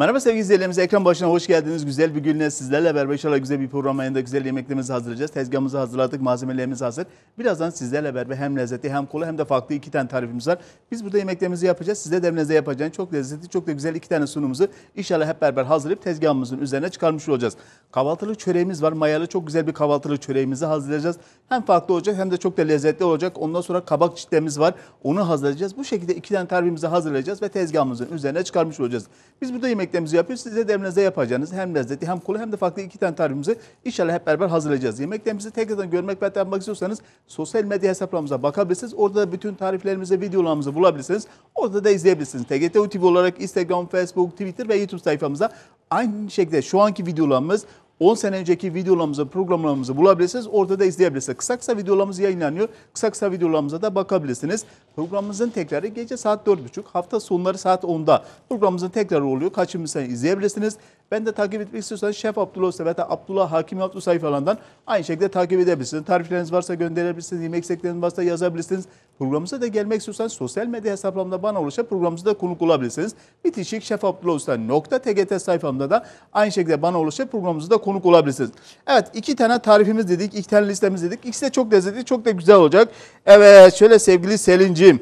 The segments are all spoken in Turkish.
Merhaba sevgili izleyicilerimiz. Ekran başına hoş geldiniz. Güzel bir günle sizlerle beraber inşallah güzel bir program ayında güzel yemeklerimizi hazırlayacağız. Tezgahımızı hazırladık, malzemelerimiz hazır. Birazdan sizlerle beraber hem lezzetli hem kolay hem de farklı iki tane tarifimiz var. Biz burada yemeklerimizi yapacağız. Siz de evinizde yapacağınız çok lezzetli, çok da güzel iki tane sunumuzu inşallah hep beraber hazırlayıp tezgahımızın üzerine çıkarmış olacağız. Kahvaltılı çöreğimiz var. Mayalı çok güzel bir kahvaltılı çöreğimizi hazırlayacağız. Hem farklı olacak hem de çok da lezzetli olacak. Ondan sonra kabak çitlemiz var. Onu hazırlayacağız. Bu şekilde iki tane tarifimizi hazırlayacağız ve tezgahımızın üzerine çıkarmış olacağız. Biz burada yemek yemeklerimizi yapıyoruz. Siz de evlerinizde yapacağınız hem lezzeti hem kolay hem de farklı iki tane tarifimizi inşallah hep beraber hazırlayacağız. Yemeklerimizi tekrardan görmek ve yapmak istiyorsanız sosyal medya hesaplarımıza bakabilirsiniz. Orada da bütün tariflerimizi, videolarımızı bulabilirsiniz. Orada da izleyebilirsiniz. TGT UTV olarak Instagram, Facebook, Twitter ve YouTube sayfamıza aynı şekilde şu anki videolarımız 10 sene önceki videolarımızı, programlarımızı bulabilirsiniz. Orada da izleyebilirsiniz. Kısa kısa videolarımız yayınlanıyor. Kısa kısa videolarımıza da bakabilirsiniz. Programımızın tekrarı gece saat 4.30, hafta sonları saat 10'da. Programımızın tekrarı oluyor. Kaçırmışsanız izleyebilirsiniz. Ben de takip etmek istiyorsanız Şef Abdullah Usta veya Abdullah Hakim Abdullah sayfa alandan aynı şekilde takip edebilirsiniz. Tarifleriniz varsa gönderebilirsiniz, yemek istekleriniz varsa yazabilirsiniz. Programımıza da gelmek istiyorsanız sosyal medya hesaplarımda bana ulaşıp da konuk olabilirsiniz. Bitişik Şef Abdullah Usta nokta TGT sayfamda da aynı şekilde bana ulaşıp da konuk olabilirsiniz. Evet iki tane tarifimiz dedik, iki tane listemiz dedik. İkisi de çok lezzetli, çok da güzel olacak. Evet şöyle sevgili Selin'ciğim.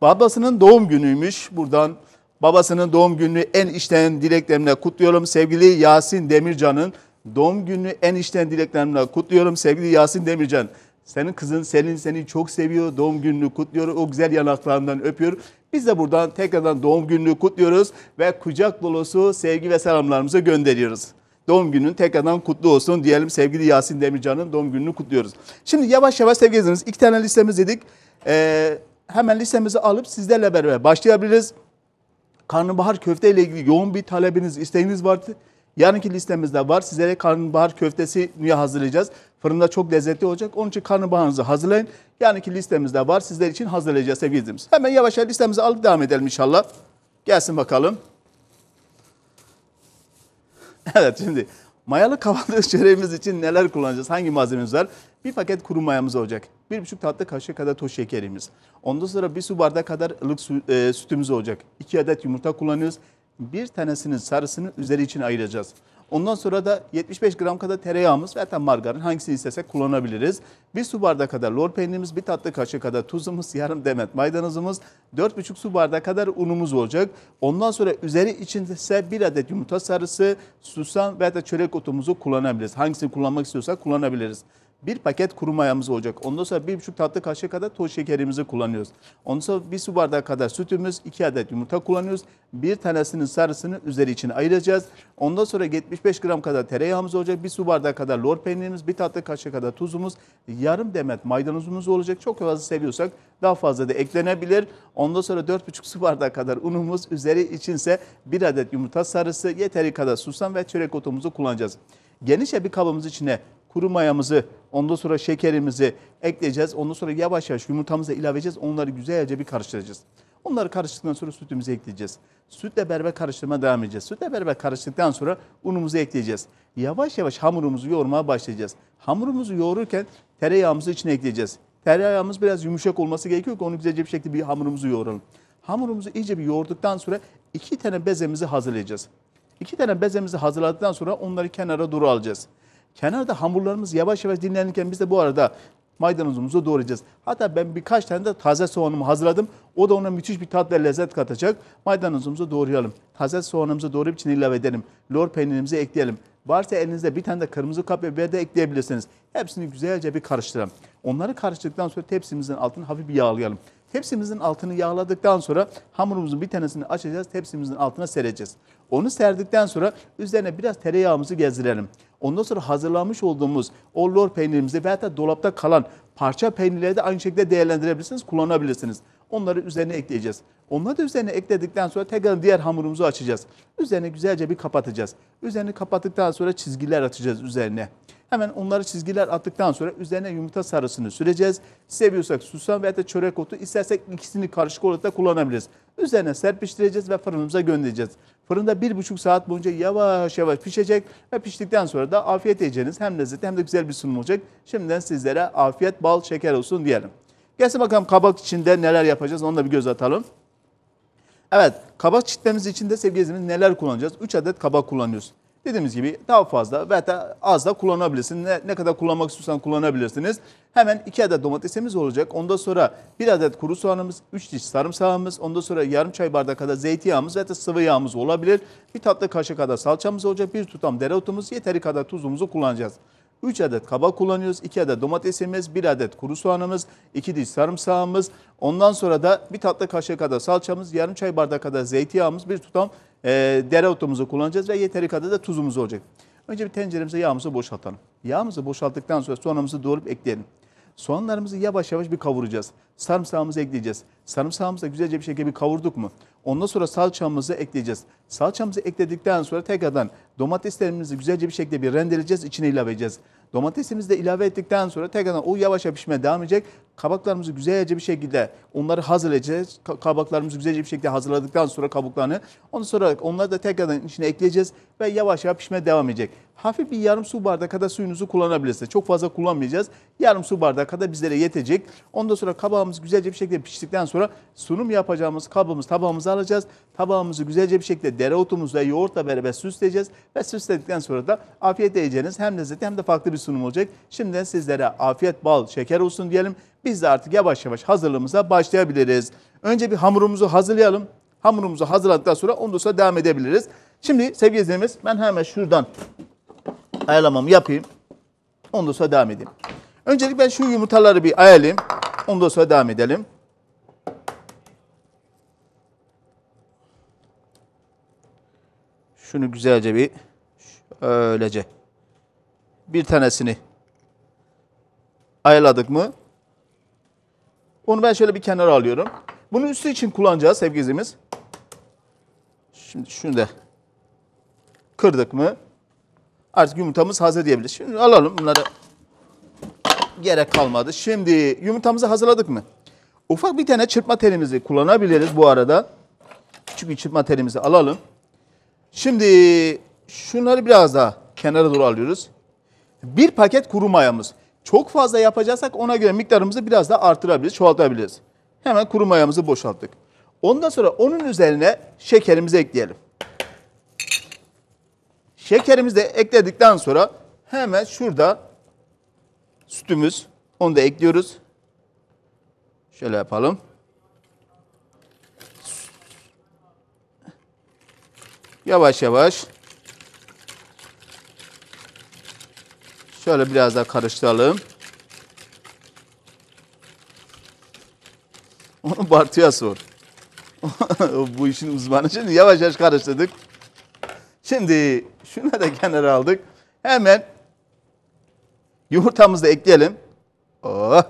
Babasının doğum günüymüş. Buradan Babasının doğum gününü en içten dileklerimle kutluyorum. Sevgili Yasin Demircan'ın doğum gününü en içten dileklerimle kutluyorum. Sevgili Yasin Demircan. Senin kızın Selin seni çok seviyor. Doğum gününü kutluyor. O güzel yanaklarından öpüyor. Biz de buradan tekrardan doğum gününü kutluyoruz ve kucak dolusu sevgi ve selamlarımızı gönderiyoruz. Doğum günün tekrardan kutlu olsun diyelim sevgili Yasin Demircan'ın doğum gününü kutluyoruz. Şimdi yavaş yavaş sevgili izleyicilerimiz iki tane listemiz dedik. Ee, hemen listemizi alıp sizlerle beraber başlayabiliriz karnabahar köfte ile ilgili yoğun bir talebiniz, isteğiniz vardı. Yarınki listemizde var. Sizlere karnabahar köftesi niye hazırlayacağız? Fırında çok lezzetli olacak. Onun için karnabaharınızı hazırlayın. Yarınki listemizde var. Sizler için hazırlayacağız sevgili izleyicimiz. Hemen yavaş yavaş listemizi alıp devam edelim inşallah. Gelsin bakalım. Evet şimdi Mayalı kavanoz çöreğimiz için neler kullanacağız? Hangi malzememiz var? Bir paket kuru mayamız olacak. Bir buçuk tatlı kaşığı kadar toz şekerimiz. Ondan sonra bir su bardağı kadar ılık su, e, sütümüz olacak. İki adet yumurta kullanıyoruz. Bir tanesinin sarısını üzeri için ayıracağız. Ondan sonra da 75 gram kadar tereyağımız zaten margarin hangisini istesek kullanabiliriz. Bir su bardağı kadar lor peynirimiz, bir tatlı kaşığı kadar tuzumuz, yarım demet maydanozumuz, 4,5 su bardağı kadar unumuz olacak. Ondan sonra üzeri içinse bir adet yumurta sarısı, susam veya da çörek otumuzu kullanabiliriz. Hangisini kullanmak istiyorsak kullanabiliriz bir paket kuru mayamız olacak. Ondan sonra bir buçuk tatlı kaşığı kadar toz şekerimizi kullanıyoruz. Ondan sonra bir su bardağı kadar sütümüz, iki adet yumurta kullanıyoruz. Bir tanesinin sarısını üzeri için ayıracağız. Ondan sonra 75 gram kadar tereyağımız olacak. Bir su bardağı kadar lor peynirimiz, bir tatlı kaşığı kadar tuzumuz, yarım demet maydanozumuz olacak. Çok fazla seviyorsak daha fazla da eklenebilir. Ondan sonra 4,5 su bardağı kadar unumuz, üzeri içinse bir adet yumurta sarısı, yeteri kadar susam ve çörek otumuzu kullanacağız. Geniş bir kabımız içine kuru mayamızı, ondan sonra şekerimizi ekleyeceğiz. Ondan sonra yavaş yavaş yumurtamızı ilave edeceğiz. Onları güzelce bir karıştıracağız. Onları karıştıktan sonra sütümüzü ekleyeceğiz. Sütle beraber karıştırmaya devam edeceğiz. Sütle beraber karıştıktan sonra unumuzu ekleyeceğiz. Yavaş yavaş hamurumuzu yoğurmaya başlayacağız. Hamurumuzu yoğururken tereyağımızı içine ekleyeceğiz. Tereyağımız biraz yumuşak olması gerekiyor ki onu güzelce bir şekilde bir hamurumuzu yoğuralım. Hamurumuzu iyice bir yoğurduktan sonra iki tane bezemizi hazırlayacağız. İki tane bezemizi hazırladıktan sonra onları kenara duru alacağız. Kenarda hamurlarımız yavaş yavaş dinlenirken biz de bu arada maydanozumuzu doğrayacağız. Hatta ben birkaç tane de taze soğanımı hazırladım. O da ona müthiş bir tat ve lezzet katacak. Maydanozumuzu doğrayalım. Taze soğanımızı doğrayıp içine ilave edelim. Lor peynirimizi ekleyelim. Varsa elinizde bir tane de kırmızı kapya biber de ekleyebilirsiniz. Hepsini güzelce bir karıştıralım. Onları karıştırdıktan sonra tepsimizin altını hafif bir yağlayalım. Tepsimizin altını yağladıktan sonra hamurumuzun bir tanesini açacağız, tepsimizin altına sereceğiz. Onu serdikten sonra üzerine biraz tereyağımızı gezdirelim. Ondan sonra hazırlamış olduğumuz o lor peynirimizi veya da dolapta kalan parça peynirleri de aynı şekilde değerlendirebilirsiniz, kullanabilirsiniz. Onları üzerine ekleyeceğiz. Onları da üzerine ekledikten sonra tekrar diğer hamurumuzu açacağız. Üzerine güzelce bir kapatacağız. Üzerini kapattıktan sonra çizgiler atacağız üzerine. Hemen onları çizgiler attıktan sonra üzerine yumurta sarısını süreceğiz. Seviyorsak susam veya da çörek otu istersek ikisini karışık olarak da kullanabiliriz. Üzerine serpiştireceğiz ve fırınımıza göndereceğiz. Fırında bir buçuk saat boyunca yavaş yavaş pişecek ve piştikten sonra da afiyet yiyeceğiniz hem lezzetli hem de güzel bir sunum olacak. Şimdiden sizlere afiyet, bal, şeker olsun diyelim. Gelsin bakalım kabak içinde neler yapacağız onu da bir göz atalım. Evet kabak çitlemiz içinde sevgili izleyicimiz neler kullanacağız? 3 adet kabak kullanıyoruz. Dediğimiz gibi daha fazla veya az da kullanabilirsiniz. Ne, ne kadar kullanmak istiyorsan kullanabilirsiniz. Hemen 2 adet domatesimiz olacak. Ondan sonra 1 adet kuru soğanımız, 3 diş sarımsağımız, ondan sonra yarım çay bardağı kadar zeytinyağımız ve sıvı yağımız olabilir. Bir tatlı kaşık kadar salçamız olacak, bir tutam dereotumuz, yeteri kadar tuzumuzu kullanacağız. 3 adet kaba kullanıyoruz. 2 adet domatesimiz, 1 adet kuru soğanımız, 2 diş sarımsağımız. Ondan sonra da bir tatlı kaşığı kadar salçamız, yarım çay bardağı kadar zeytinyağımız, bir tutam e, dereotumuzu kullanacağız ve yeteri kadar da tuzumuz olacak. Önce bir tenceremize yağımızı boşaltalım. Yağımızı boşalttıktan sonra soğanımızı doğurup ekleyelim. Soğanlarımızı yavaş yavaş bir kavuracağız. Sarımsağımızı ekleyeceğiz. Sarımsağımızı da güzelce bir şekilde bir kavurduk mu? Ondan sonra salçamızı ekleyeceğiz. Salçamızı ekledikten sonra tekrardan domateslerimizi güzelce bir şekilde bir rendeleyeceğiz, içine ilave edeceğiz. Domatesimizi de ilave ettikten sonra tekrardan o yavaş pişmeye devam edecek kabaklarımızı güzelce bir şekilde onları hazırlayacağız. Kabaklarımızı güzelce bir şekilde hazırladıktan sonra kabuklarını ondan sonra onları da tekrardan içine ekleyeceğiz ve yavaş yavaş pişmeye devam edecek. Hafif bir yarım su bardağı kadar suyunuzu kullanabilirsiniz. Çok fazla kullanmayacağız. Yarım su bardağı kadar bizlere yetecek. Ondan sonra kabağımız güzelce bir şekilde piştikten sonra sunum yapacağımız kabımız tabağımızı alacağız. Tabağımızı güzelce bir şekilde dereotumuzla yoğurtla beraber süsleyeceğiz ve süsledikten sonra da afiyet yiyeceğiniz hem lezzetli hem de farklı bir sunum olacak. Şimdiden sizlere afiyet bal şeker olsun diyelim. Biz de artık yavaş yavaş hazırlığımıza başlayabiliriz. Önce bir hamurumuzu hazırlayalım. Hamurumuzu hazırladıktan sonra ondan sonra devam edebiliriz. Şimdi sevgili izleyicilerimiz ben hemen şuradan ayarlamamı yapayım. Ondan sonra devam edeyim. Öncelikle ben şu yumurtaları bir ayarlayayım. Ondan sonra devam edelim. Şunu güzelce bir öylece bir tanesini ayarladık mı onu ben şöyle bir kenara alıyorum. Bunun üstü için kullanacağız sevgilimiz. Şimdi şunu da kırdık mı artık yumurtamız hazır diyebiliriz. Şimdi alalım bunları. Gerek kalmadı. Şimdi yumurtamızı hazırladık mı? Ufak bir tane çırpma telimizi kullanabiliriz bu arada. Küçük bir çırpma telimizi alalım. Şimdi şunları biraz daha kenara doğru alıyoruz. Bir paket kuru mayamız. Çok fazla yapacaksak ona göre miktarımızı biraz daha artırabiliriz, çoğaltabiliriz. Hemen kuru mayamızı boşalttık. Ondan sonra onun üzerine şekerimizi ekleyelim. Şekerimizi de ekledikten sonra hemen şurada sütümüz onu da ekliyoruz. Şöyle yapalım. Yavaş yavaş Şöyle biraz daha karıştıralım. Onu Bartu'ya sor. Bu işin uzmanı. Şimdi yavaş yavaş karıştırdık. Şimdi şuna da kenara aldık. Hemen yumurtamızı da ekleyelim. Oh.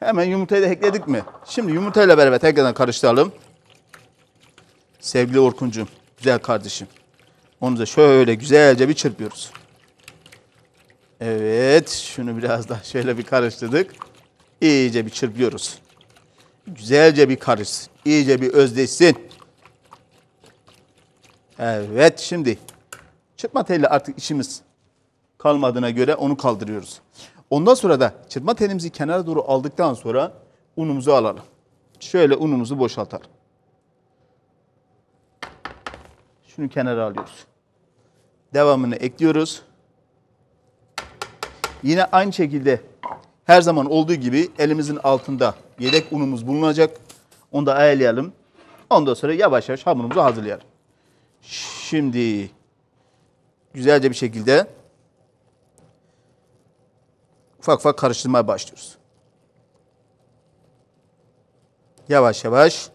Hemen yumurtayı da ekledik mi? Şimdi yumurtayla beraber tekrardan karıştıralım. Sevgili Orkuncuğum, güzel kardeşim. Onu da şöyle güzelce bir çırpıyoruz. Evet, şunu biraz daha şöyle bir karıştırdık. İyice bir çırpıyoruz. Güzelce bir karışsın. İyice bir özdeşsin. Evet, şimdi çırpma telle artık işimiz kalmadığına göre onu kaldırıyoruz. Ondan sonra da çırpma telimizi kenara doğru aldıktan sonra unumuzu alalım. Şöyle unumuzu boşaltalım. Şunu kenara alıyoruz. Devamını ekliyoruz. Yine aynı şekilde her zaman olduğu gibi elimizin altında yedek unumuz bulunacak. Onu da ayarlayalım. Ondan sonra yavaş yavaş hamurumuzu hazırlayalım. Şimdi güzelce bir şekilde ufak ufak karıştırmaya başlıyoruz. Yavaş yavaş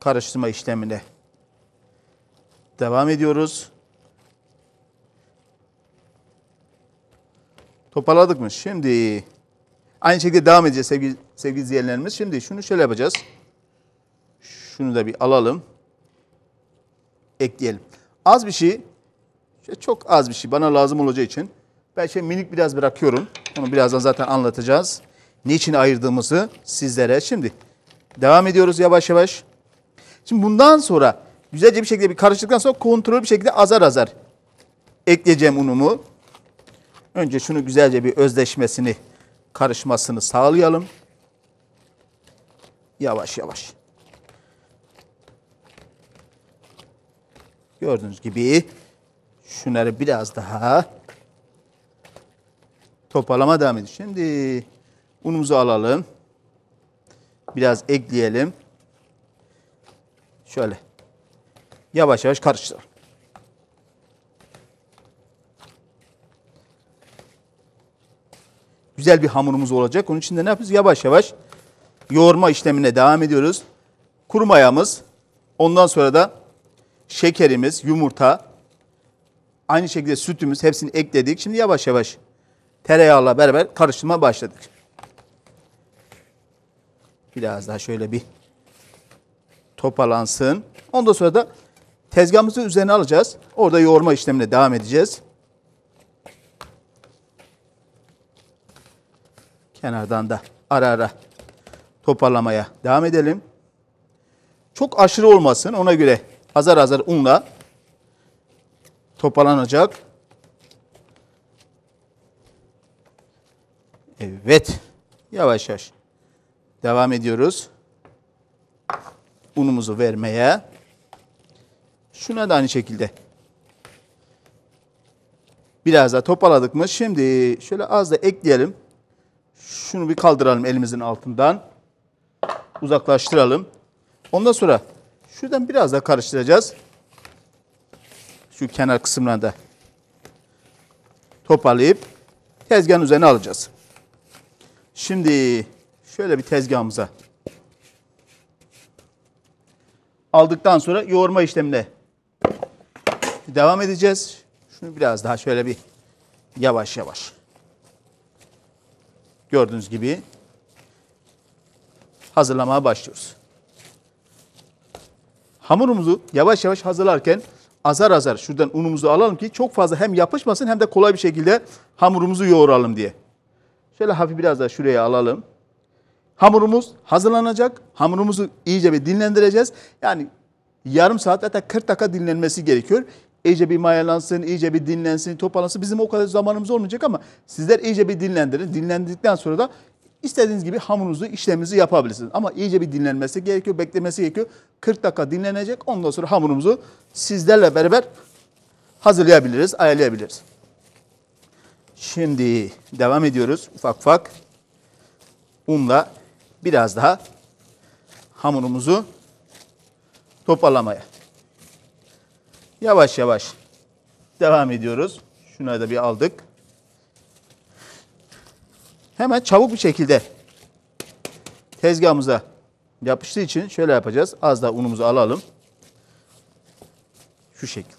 karıştırma işlemine devam ediyoruz. Toparladık mı? Şimdi aynı şekilde devam edeceğiz sevgili, sevgili izleyenlerimiz. Şimdi şunu şöyle yapacağız. Şunu da bir alalım. Ekleyelim. Az bir şey, çok az bir şey bana lazım olacağı için ben şey minik biraz bırakıyorum. Onu birazdan zaten anlatacağız. Niçin ayırdığımızı sizlere. Şimdi devam ediyoruz yavaş yavaş. Şimdi bundan sonra güzelce bir şekilde bir karıştıktan sonra kontrol bir şekilde azar azar ekleyeceğim unumu. Önce şunu güzelce bir özleşmesini, karışmasını sağlayalım. Yavaş yavaş. Gördüğünüz gibi şunları biraz daha toparlama devam ediyor. Şimdi unumuzu alalım. Biraz ekleyelim. Şöyle. Yavaş yavaş karıştıralım. güzel bir hamurumuz olacak. Onun için de ne yapıyoruz? Yavaş yavaş yoğurma işlemine devam ediyoruz. Kuru mayamız, ondan sonra da şekerimiz, yumurta, aynı şekilde sütümüz hepsini ekledik. Şimdi yavaş yavaş tereyağla beraber karıştırma başladık. Biraz daha şöyle bir topalansın. Ondan sonra da tezgahımızı üzerine alacağız. Orada yoğurma işlemine devam edeceğiz. kenardan da ara ara toparlamaya devam edelim. Çok aşırı olmasın ona göre azar azar unla toparlanacak. Evet. Yavaş yavaş devam ediyoruz. Unumuzu vermeye. Şuna da aynı şekilde. Biraz daha toparladık mı? Şimdi şöyle az da ekleyelim. Şunu bir kaldıralım elimizin altından. Uzaklaştıralım. Ondan sonra şuradan biraz da karıştıracağız. Şu kenar kısımlarını da toparlayıp tezgahın üzerine alacağız. Şimdi şöyle bir tezgahımıza aldıktan sonra yoğurma işlemine devam edeceğiz. Şunu biraz daha şöyle bir yavaş yavaş gördüğünüz gibi hazırlamaya başlıyoruz. Hamurumuzu yavaş yavaş hazırlarken azar azar şuradan unumuzu alalım ki çok fazla hem yapışmasın hem de kolay bir şekilde hamurumuzu yoğuralım diye. Şöyle hafif biraz daha şuraya alalım. Hamurumuz hazırlanacak. Hamurumuzu iyice bir dinlendireceğiz. Yani yarım saat hatta 40 dakika dinlenmesi gerekiyor iyice bir mayalansın, iyice bir dinlensin, toparlansın. Bizim o kadar zamanımız olmayacak ama sizler iyice bir dinlendirin. Dinlendikten sonra da istediğiniz gibi hamurunuzu, işleminizi yapabilirsiniz. Ama iyice bir dinlenmesi gerekiyor, beklemesi gerekiyor. 40 dakika dinlenecek. Ondan sonra hamurumuzu sizlerle beraber hazırlayabiliriz, ayarlayabiliriz. Şimdi devam ediyoruz ufak ufak. Unla biraz daha hamurumuzu toparlamaya. Yavaş yavaş devam ediyoruz. Şunları da bir aldık. Hemen çabuk bir şekilde tezgahımıza yapıştığı için şöyle yapacağız. Az daha unumuzu alalım. Şu şekilde.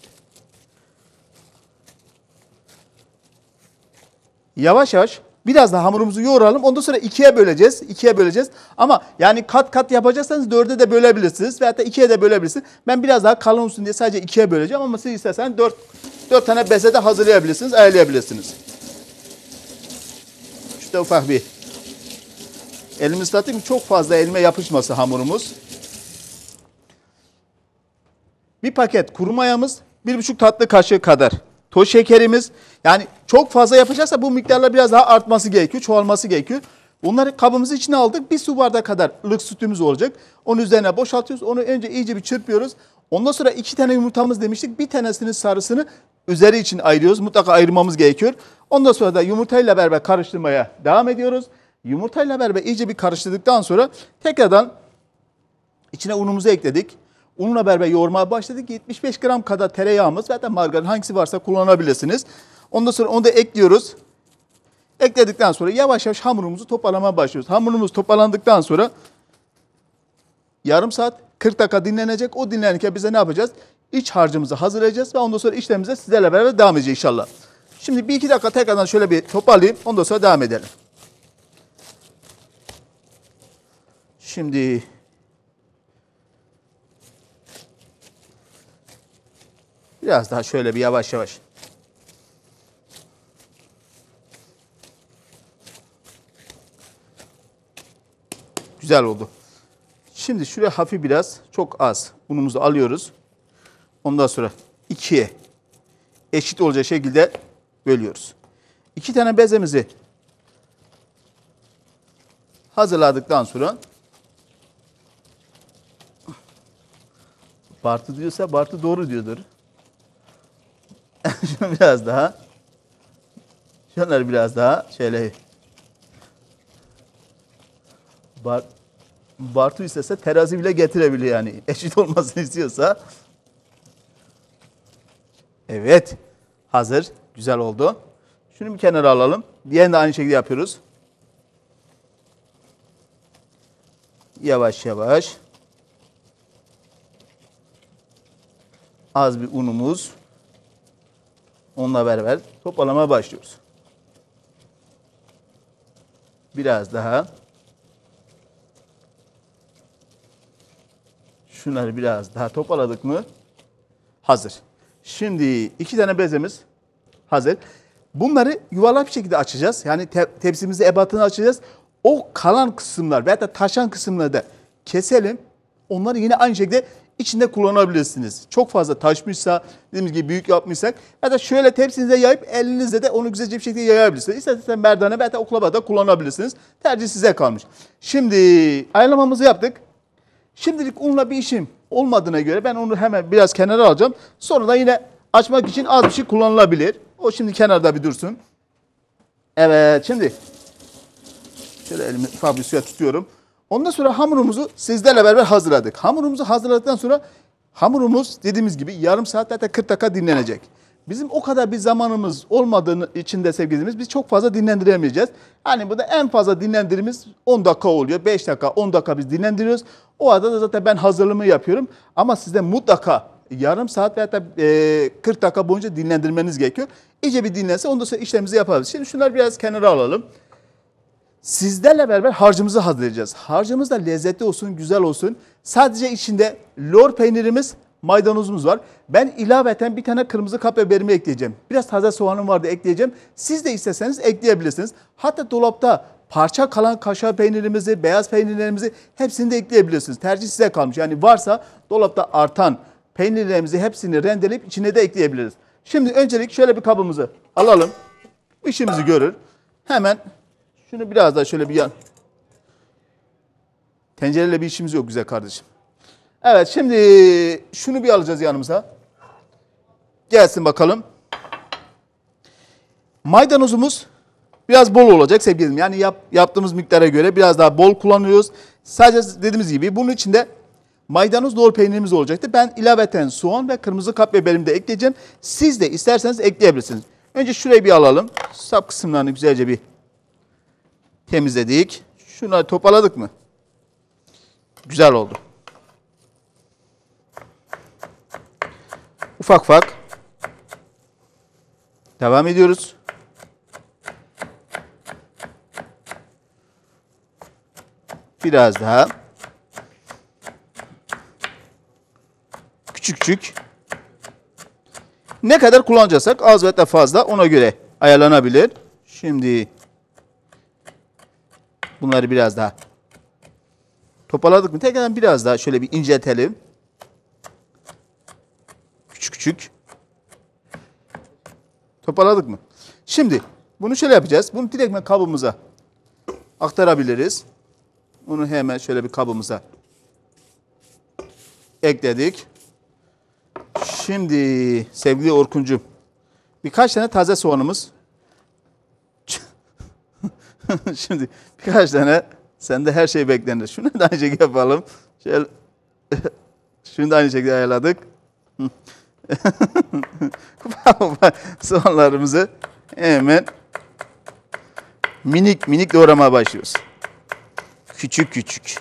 Yavaş yavaş Biraz daha hamurumuzu yoğuralım. Ondan sonra ikiye böleceğiz. ikiye böleceğiz. Ama yani kat kat yapacaksanız dörde de bölebilirsiniz. Veyahut da ikiye de bölebilirsiniz. Ben biraz daha kalın olsun diye sadece ikiye böleceğim. Ama siz isterseniz dört, dört tane beze de hazırlayabilirsiniz, ayarlayabilirsiniz. İşte ufak bir elimi ıslatayım çok fazla elime yapışması hamurumuz. Bir paket kuru mayamız, bir buçuk tatlı kaşığı kadar toz şekerimiz. Yani çok fazla yapacaksa bu miktarla biraz daha artması gerekiyor, çoğalması gerekiyor. Bunları kabımızın içine aldık. Bir su bardağı kadar ılık sütümüz olacak. Onun üzerine boşaltıyoruz. Onu önce iyice bir çırpıyoruz. Ondan sonra iki tane yumurtamız demiştik. Bir tanesinin sarısını üzeri için ayırıyoruz. Mutlaka ayırmamız gerekiyor. Ondan sonra da yumurtayla beraber karıştırmaya devam ediyoruz. Yumurtayla beraber iyice bir karıştırdıktan sonra tekrardan içine unumuzu ekledik. Unla beraber yoğurmaya başladık. 75 gram kadar tereyağımız zaten margarin hangisi varsa kullanabilirsiniz. Ondan sonra onu da ekliyoruz. Ekledikten sonra yavaş yavaş hamurumuzu toparlamaya başlıyoruz. Hamurumuz toparlandıktan sonra yarım saat 40 dakika dinlenecek. O dinlenirken bize ne yapacağız? İç harcımızı hazırlayacağız ve ondan sonra işlemimize sizlerle beraber devam edeceğiz inşallah. Şimdi bir iki dakika tekrardan şöyle bir toparlayayım. Ondan sonra devam edelim. Şimdi Biraz daha şöyle bir yavaş yavaş. Güzel oldu. Şimdi şuraya hafif biraz, çok az unumuzu alıyoruz. Ondan sonra ikiye eşit olacak şekilde bölüyoruz. İki tane bezemizi hazırladıktan sonra Bartı diyorsa Bartı doğru diyordur. biraz daha. Şunları biraz daha şöyle. Bart, Bartu istese terazi bile getirebilir yani. Eşit olmasını istiyorsa. Evet. Hazır. Güzel oldu. Şunu bir kenara alalım. Diğerini de aynı şekilde yapıyoruz. Yavaş yavaş. Az bir unumuz. Onunla beraber toparlamaya başlıyoruz. Biraz daha. Şunları biraz daha toparladık mı? Hazır. Şimdi iki tane bezemiz hazır. Bunları yuvarlak bir şekilde açacağız. Yani te tepsimizi ebatını açacağız. O kalan kısımlar veya da taşan kısımları da keselim. Onları yine aynı şekilde içinde kullanabilirsiniz. Çok fazla taşmışsa, dediğimiz gibi büyük yapmışsak ya da şöyle tepsinize yayıp elinizle de onu güzelce bir şekilde yayabilirsiniz. İsterseniz merdane veya oklava da kullanabilirsiniz. Tercih size kalmış. Şimdi ayarlamamızı yaptık. Şimdilik unla bir işim olmadığına göre ben onu hemen biraz kenara alacağım. Sonra da yine açmak için az bir şey kullanılabilir. O şimdi kenarda bir dursun. Evet şimdi şöyle elimi ufak bir suya tutuyorum. Ondan sonra hamurumuzu sizlerle beraber hazırladık. Hamurumuzu hazırladıktan sonra hamurumuz dediğimiz gibi yarım saat hatta 40 dakika dinlenecek. Bizim o kadar bir zamanımız olmadığı için de sevgilimiz biz çok fazla dinlendiremeyeceğiz. Yani da en fazla dinlendirimiz 10 dakika oluyor. 5 dakika 10 dakika biz dinlendiriyoruz. O arada da zaten ben hazırlığımı yapıyorum. Ama sizde mutlaka yarım saat veya da 40 e, dakika boyunca dinlendirmeniz gerekiyor. İyice bir dinlense ondan sonra işlerimizi yaparız. Şimdi şunları biraz kenara alalım sizlerle beraber harcımızı hazırlayacağız. Harcımız da lezzetli olsun, güzel olsun. Sadece içinde lor peynirimiz, maydanozumuz var. Ben ilaveten bir tane kırmızı kapya biberimi ekleyeceğim. Biraz taze soğanım vardı ekleyeceğim. Siz de isterseniz ekleyebilirsiniz. Hatta dolapta parça kalan kaşar peynirimizi, beyaz peynirlerimizi hepsini de ekleyebilirsiniz. Tercih size kalmış. Yani varsa dolapta artan peynirlerimizi hepsini rendeleyip içine de ekleyebiliriz. Şimdi öncelik şöyle bir kabımızı alalım. İşimizi görür. Hemen şunu biraz daha şöyle bir yan. Tencereyle bir işimiz yok güzel kardeşim. Evet şimdi şunu bir alacağız yanımıza. Gelsin bakalım. Maydanozumuz biraz bol olacak sevgilim. Yani yap, yaptığımız miktara göre biraz daha bol kullanıyoruz. Sadece dediğimiz gibi bunun içinde maydanoz doğal peynirimiz olacaktı. Ben ilaveten soğan ve kırmızı kap biberimi de ekleyeceğim. Siz de isterseniz ekleyebilirsiniz. Önce şurayı bir alalım. Sap kısımlarını güzelce bir temizledik. Şuna topaladık mı? Güzel oldu. Ufak ufak devam ediyoruz. Biraz daha. Küçük küçük. Ne kadar kullanacaksak az veya fazla ona göre ayarlanabilir. Şimdi Bunları biraz daha toparladık mı? Tekrardan biraz daha şöyle bir inceltelim. Küçük küçük. Toparladık mı? Şimdi bunu şöyle yapacağız. Bunu direkt kabımıza aktarabiliriz. Bunu hemen şöyle bir kabımıza ekledik. Şimdi sevgili Orkuncum birkaç tane taze soğanımız Şimdi birkaç tane sende her şey beklenir. Şunu da aynı şekilde yapalım. Şöyle, şunu da aynı şekilde ayarladık. Sonlarımızı hemen minik minik doğramaya başlıyoruz. Küçük küçük.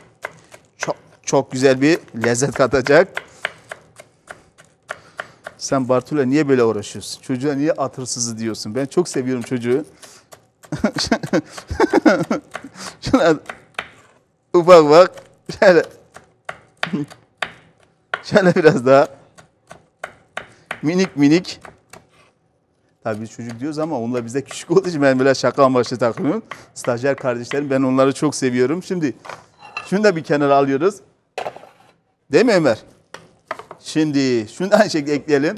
Çok çok güzel bir lezzet katacak. Sen Bartu'la niye böyle uğraşıyorsun? Çocuğa niye atırsızı diyorsun? Ben çok seviyorum çocuğu. Şuna ufak ufak şöyle şöyle biraz daha minik minik Tabii biz çocuk diyoruz ama onlar bize küçük olduğu için ben böyle şaka amaçlı takılıyorum. Stajyer kardeşlerim ben onları çok seviyorum. Şimdi şunu da bir kenara alıyoruz. Değil mi Ömer? Şimdi şunu da aynı şekilde ekleyelim.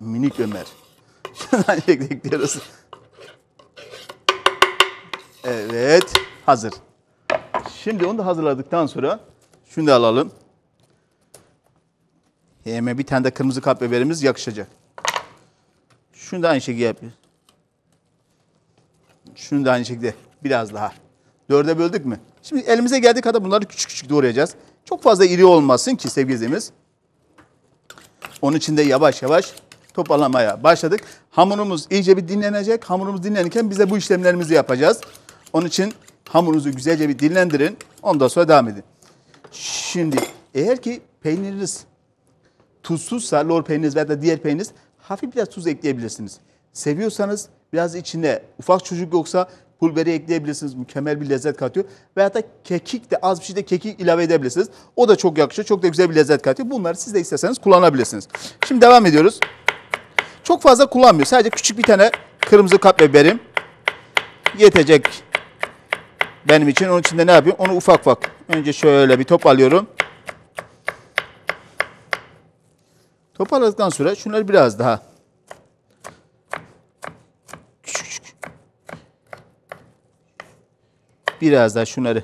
Minik Ömer. Şunu da aynı şekilde ekliyoruz. Evet, hazır. Şimdi onu da hazırladıktan sonra şunu da alalım. Hemen bir tane de kırmızı kap biberimiz yakışacak. Şunu da aynı şekilde yapıyoruz. Şunu da aynı şekilde biraz daha. Dörde böldük mü? Şimdi elimize geldiği kadar bunları küçük küçük doğrayacağız. Çok fazla iri olmasın ki sevgilimiz. Onun için de yavaş yavaş toparlamaya başladık. Hamurumuz iyice bir dinlenecek. Hamurumuz dinlenirken biz de bu işlemlerimizi yapacağız. Onun için hamurunuzu güzelce bir dinlendirin. Ondan sonra devam edin. Şimdi eğer ki peyniriniz tuzsuzsa lor peyniriniz veya da diğer peyniriniz hafif biraz tuz ekleyebilirsiniz. Seviyorsanız biraz içine ufak çocuk yoksa pul biberi ekleyebilirsiniz. Mükemmel bir lezzet katıyor. Veya da kekik de az bir şey de kekik ilave edebilirsiniz. O da çok yakışıyor. Çok da güzel bir lezzet katıyor. Bunları siz de isterseniz kullanabilirsiniz. Şimdi devam ediyoruz. Çok fazla kullanmıyor. Sadece küçük bir tane kırmızı kap biberim yetecek benim için. Onun için de ne yapıyorum? Onu ufak ufak. Önce şöyle bir top alıyorum. Top aldıktan sonra şunları biraz daha küçük küçük. Biraz daha şunları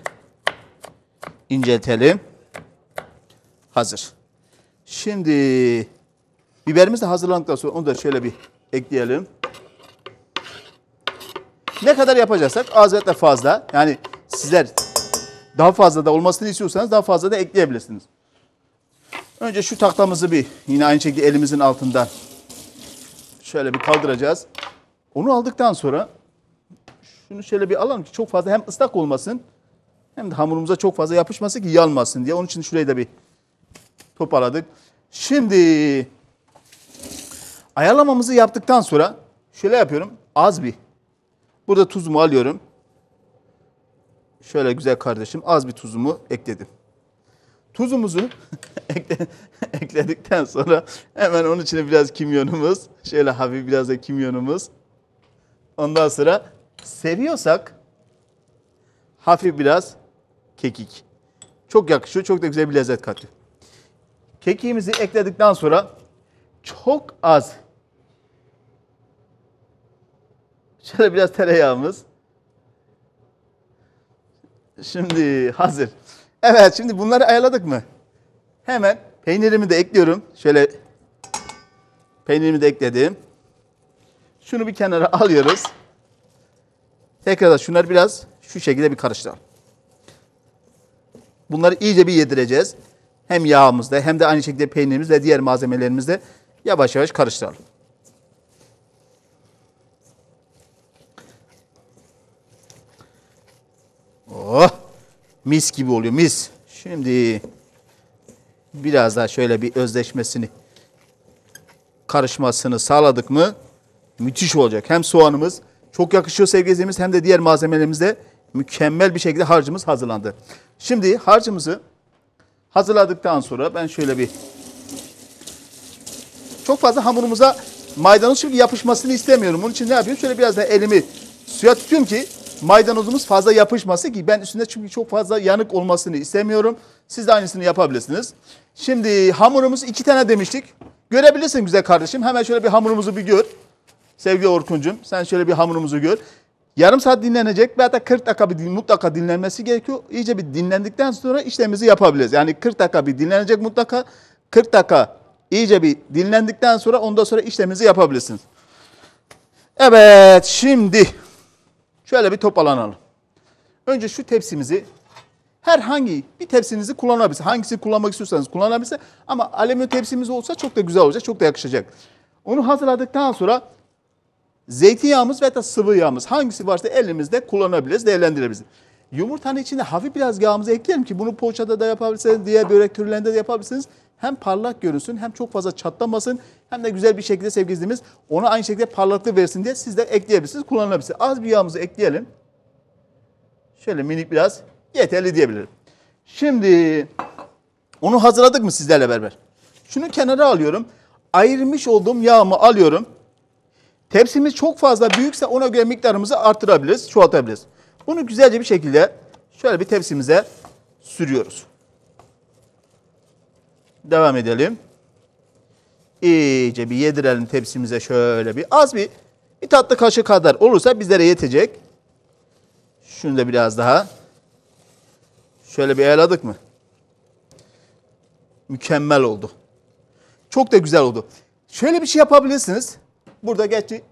inceltelim. Hazır. Şimdi biberimiz de hazırlandıktan sonra onu da şöyle bir ekleyelim. Ne kadar yapacaksak azetle fazla yani sizler daha fazla da olmasını istiyorsanız daha fazla da ekleyebilirsiniz. Önce şu tahtamızı bir yine aynı şekilde elimizin altından şöyle bir kaldıracağız. Onu aldıktan sonra şunu şöyle bir alalım ki çok fazla hem ıslak olmasın hem de hamurumuza çok fazla yapışmasın ki yanmasın diye. Onun için şurayı da bir toparladık. Şimdi ayarlamamızı yaptıktan sonra şöyle yapıyorum. Az bir Burada tuzumu alıyorum. Şöyle güzel kardeşim az bir tuzumu ekledim. Tuzumuzu ekledikten sonra hemen onun içine biraz kimyonumuz, şöyle hafif biraz da kimyonumuz. Ondan sonra seviyorsak hafif biraz kekik. Çok yakışıyor, çok da güzel bir lezzet katıyor. Kekiğimizi ekledikten sonra çok az Şöyle biraz tereyağımız. Şimdi hazır. Evet şimdi bunları ayarladık mı? Hemen peynirimi de ekliyorum. Şöyle peynirimi de ekledim. Şunu bir kenara alıyoruz. Tekrar da şunları biraz şu şekilde bir karıştıralım. Bunları iyice bir yedireceğiz. Hem yağımızda hem de aynı şekilde peynirimizle diğer malzemelerimizle yavaş yavaş karıştıralım. Oh mis gibi oluyor mis. Şimdi biraz daha şöyle bir özleşmesini karışmasını sağladık mı müthiş olacak. Hem soğanımız çok yakışıyor sevgilimiz, hem de diğer malzemelerimizde mükemmel bir şekilde harcımız hazırlandı. Şimdi harcımızı hazırladıktan sonra ben şöyle bir çok fazla hamurumuza maydanoz çünkü yapışmasını istemiyorum. Onun için ne yapıyorum? Şöyle biraz da elimi suya tutuyorum ki maydanozumuz fazla yapışması ki ben üstünde çünkü çok fazla yanık olmasını istemiyorum. Siz de aynısını yapabilirsiniz. Şimdi hamurumuz iki tane demiştik. Görebilirsin güzel kardeşim. Hemen şöyle bir hamurumuzu bir gör. Sevgili Orkun'cum sen şöyle bir hamurumuzu gör. Yarım saat dinlenecek ve hatta 40 dakika bir mutlaka dinlenmesi gerekiyor. İyice bir dinlendikten sonra işlemimizi yapabiliriz. Yani 40 dakika bir dinlenecek mutlaka. 40 dakika iyice bir dinlendikten sonra ondan sonra işlemimizi yapabilirsiniz. Evet şimdi Şöyle bir toparlanalım. Önce şu tepsimizi herhangi bir tepsinizi kullanabilirsiniz. Hangisini kullanmak istiyorsanız kullanabilirsiniz. Ama alüminyum tepsimiz olsa çok da güzel olacak, çok da yakışacak. Onu hazırladıktan sonra zeytinyağımız veya da sıvı yağımız hangisi varsa elimizde kullanabiliriz, değerlendirebiliriz. Yumurtanın içinde hafif biraz yağımızı ekleyelim ki bunu poğaçada da yapabilirsiniz, diğer börek türlerinde de yapabilirsiniz. Hem parlak görünsün hem çok fazla çatlamasın hem de güzel bir şekilde sevgilimiz ona aynı şekilde parlaklık versin diye siz de ekleyebilirsiniz, kullanabilirsiniz. Az bir yağımızı ekleyelim. Şöyle minik biraz yeterli diyebilirim. Şimdi onu hazırladık mı sizlerle beraber? Şunu kenara alıyorum. Ayırmış olduğum yağımı alıyorum. Tepsimiz çok fazla büyükse ona göre miktarımızı artırabiliriz, çoğaltabiliriz. Bunu güzelce bir şekilde şöyle bir tepsimize sürüyoruz. Devam edelim iyice bir yedirelim tepsimize şöyle bir az bir bir tatlı kaşık kadar olursa bizlere yetecek. Şunu da biraz daha şöyle bir ayarladık mı? Mükemmel oldu. Çok da güzel oldu. Şöyle bir şey yapabilirsiniz. Burada gerçi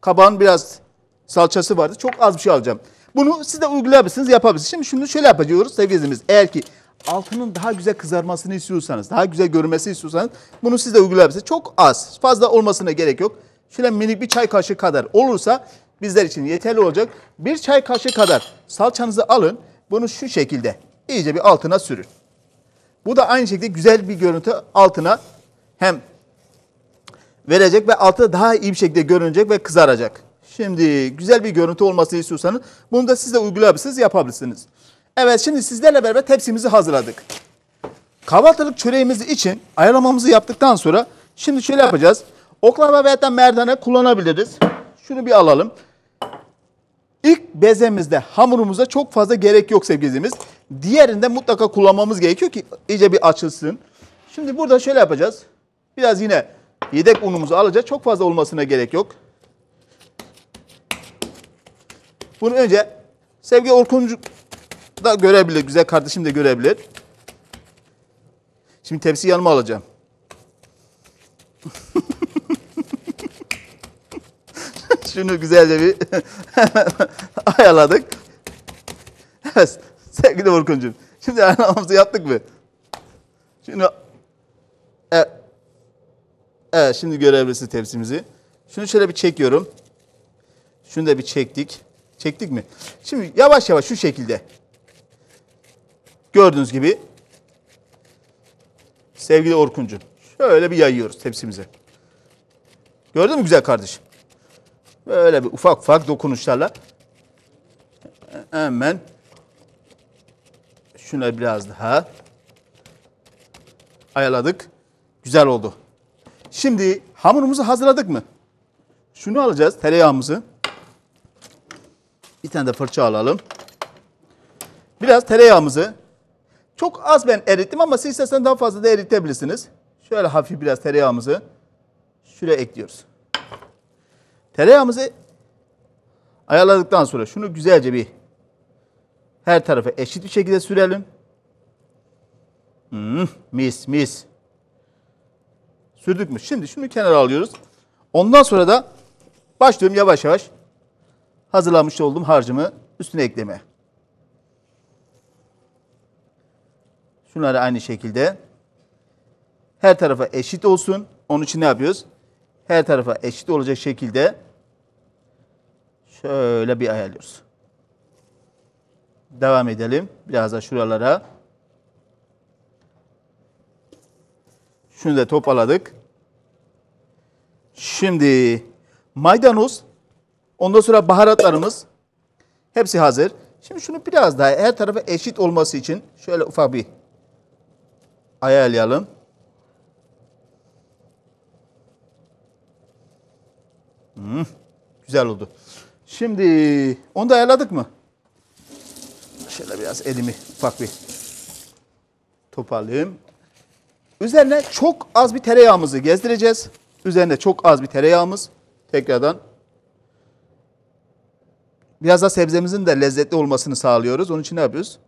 kabağın biraz salçası vardı. Çok az bir şey alacağım. Bunu siz de uygulayabilirsiniz, yapabilirsiniz. Şimdi şunu şöyle yapacağız sevgili izleyicimiz. Eğer ki altının daha güzel kızarmasını istiyorsanız, daha güzel görünmesi istiyorsanız bunu siz de uygulayabilirsiniz. Çok az, fazla olmasına gerek yok. Şöyle minik bir çay kaşığı kadar olursa bizler için yeterli olacak. Bir çay kaşığı kadar salçanızı alın. Bunu şu şekilde iyice bir altına sürün. Bu da aynı şekilde güzel bir görüntü altına hem verecek ve altı daha iyi bir şekilde görünecek ve kızaracak. Şimdi güzel bir görüntü olması istiyorsanız bunu da siz de uygulayabilirsiniz, yapabilirsiniz. Evet şimdi sizlerle beraber tepsimizi hazırladık. Kahvaltılık çöreğimizi için ayarlamamızı yaptıktan sonra şimdi şöyle yapacağız. Oklava veya da merdane kullanabiliriz. Şunu bir alalım. İlk bezemizde hamurumuza çok fazla gerek yok sevgilimiz. Diğerinde mutlaka kullanmamız gerekiyor ki iyice bir açılsın. Şimdi burada şöyle yapacağız. Biraz yine yedek unumuzu alacağız. Çok fazla olmasına gerek yok. Bunu önce sevgili Orkuncu da görebilir. Güzel kardeşim de görebilir. Şimdi tepsi yanıma alacağım. Şunu güzelce bir ayaladık. Evet sevgili Orkuncuğum. Şimdi ayarlamamızı yaptık mı? Şunu. evet. evet şimdi görebilirsiniz tepsimizi. Şunu şöyle bir çekiyorum. Şunu da bir çektik. Çektik mi? Şimdi yavaş yavaş şu şekilde. Gördüğünüz gibi sevgili Orkuncu. Şöyle bir yayıyoruz tepsimize. Gördün mü güzel kardeşim? Böyle bir ufak ufak dokunuşlarla hemen şuna biraz daha ayarladık. Güzel oldu. Şimdi hamurumuzu hazırladık mı? Şunu alacağız tereyağımızı. Bir tane de fırça alalım. Biraz tereyağımızı çok az ben erittim ama siz isterseniz daha fazla da eritebilirsiniz. Şöyle hafif biraz tereyağımızı şuraya ekliyoruz. Tereyağımızı ayarladıktan sonra şunu güzelce bir her tarafa eşit bir şekilde sürelim. Hmm, mis mis. Sürdük mü? Şimdi şunu kenara alıyoruz. Ondan sonra da başlıyorum yavaş yavaş hazırlamış olduğum harcımı üstüne eklemeye. Şunları aynı şekilde. Her tarafa eşit olsun. Onun için ne yapıyoruz? Her tarafa eşit olacak şekilde şöyle bir ayarlıyoruz. Devam edelim. Biraz da şuralara. Şunu da topladık. Şimdi maydanoz, ondan sonra baharatlarımız hepsi hazır. Şimdi şunu biraz daha her tarafa eşit olması için şöyle ufak bir ayarlayalım. Hmm, güzel oldu. Şimdi onu da ayarladık mı? Şöyle biraz elimi ufak bir toparlayayım. Üzerine çok az bir tereyağımızı gezdireceğiz. Üzerine çok az bir tereyağımız. Tekrardan biraz da sebzemizin de lezzetli olmasını sağlıyoruz. Onun için ne yapıyoruz?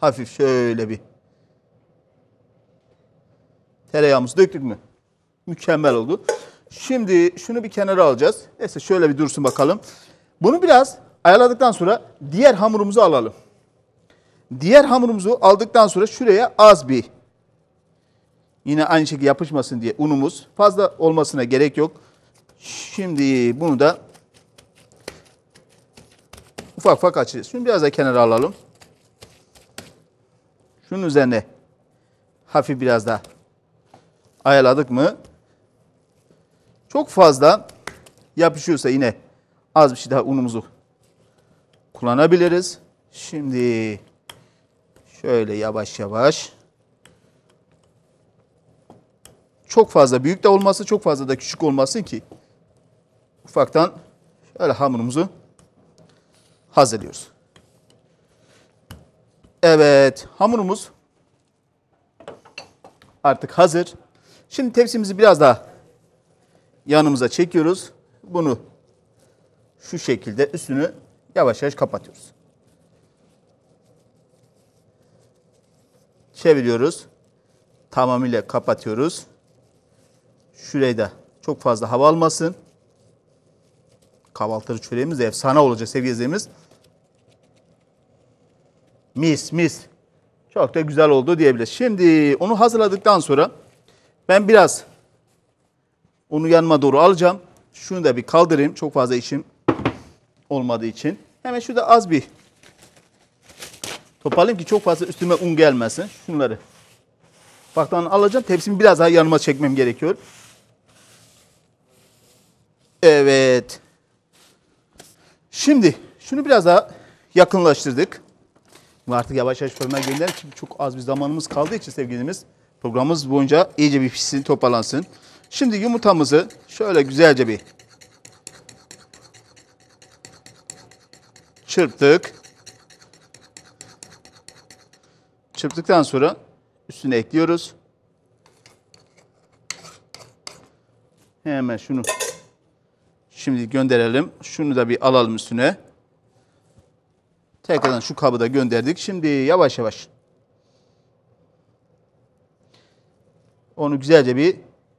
Hafif şöyle bir Tereyağımızı döktük mü? Mükemmel oldu. Şimdi şunu bir kenara alacağız. Neyse şöyle bir dursun bakalım. Bunu biraz ayarladıktan sonra diğer hamurumuzu alalım. Diğer hamurumuzu aldıktan sonra şuraya az bir yine aynı şekilde yapışmasın diye unumuz fazla olmasına gerek yok. Şimdi bunu da ufak ufak açacağız. Şimdi biraz da kenara alalım. Şunun üzerine hafif biraz daha ayarladık mı? Çok fazla yapışıyorsa yine az bir şey daha unumuzu kullanabiliriz. Şimdi şöyle yavaş yavaş çok fazla büyük de olması, çok fazla da küçük olmasın ki ufaktan şöyle hamurumuzu hazırlıyoruz. Evet, hamurumuz artık hazır. Şimdi tepsimizi biraz daha yanımıza çekiyoruz. Bunu şu şekilde üstünü yavaş yavaş kapatıyoruz. Çeviriyoruz. Tamamıyla kapatıyoruz. Şurayı da çok fazla hava almasın. Kahvaltılı çöreğimiz efsane olacak sevgili Mis mis. Çok da güzel oldu diyebiliriz. Şimdi onu hazırladıktan sonra ben biraz onu yanıma doğru alacağım. Şunu da bir kaldırayım. Çok fazla işim olmadığı için. Hemen şurada az bir toparlayayım ki çok fazla üstüme un gelmesin. Şunları baktan alacağım. Tepsimi biraz daha yanıma çekmem gerekiyor. Evet. Şimdi şunu biraz daha yakınlaştırdık. Artık yavaş yavaş fırına gönderelim. Çünkü çok az bir zamanımız kaldığı için sevgilimiz. Programımız boyunca iyice bir pişsin, toparlansın. Şimdi yumurtamızı şöyle güzelce bir çırptık. Çırptıktan sonra üstüne ekliyoruz. Hemen şunu şimdi gönderelim. Şunu da bir alalım üstüne. Tekrardan şu kabı da gönderdik. Şimdi yavaş yavaş Onu güzelce bir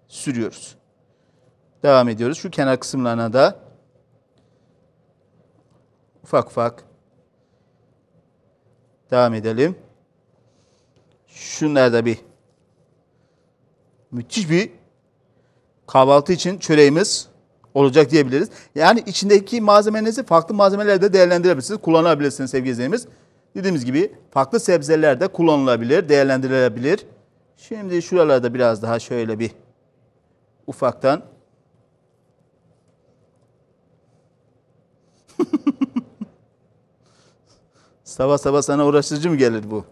sürüyoruz. Devam ediyoruz. Şu kenar kısımlarına da ufak ufak devam edelim. Şunlar da bir müthiş bir kahvaltı için çöreğimiz olacak diyebiliriz. Yani içindeki malzemenizi farklı malzemelerde değerlendirebilirsiniz, kullanabilirsiniz sevgili izleyicimiz. Dediğimiz gibi farklı sebzeler de kullanılabilir, değerlendirilebilir. Şimdi şuralarda biraz daha şöyle bir ufaktan sabah sabah sana uğraştırıcı mı gelir bu?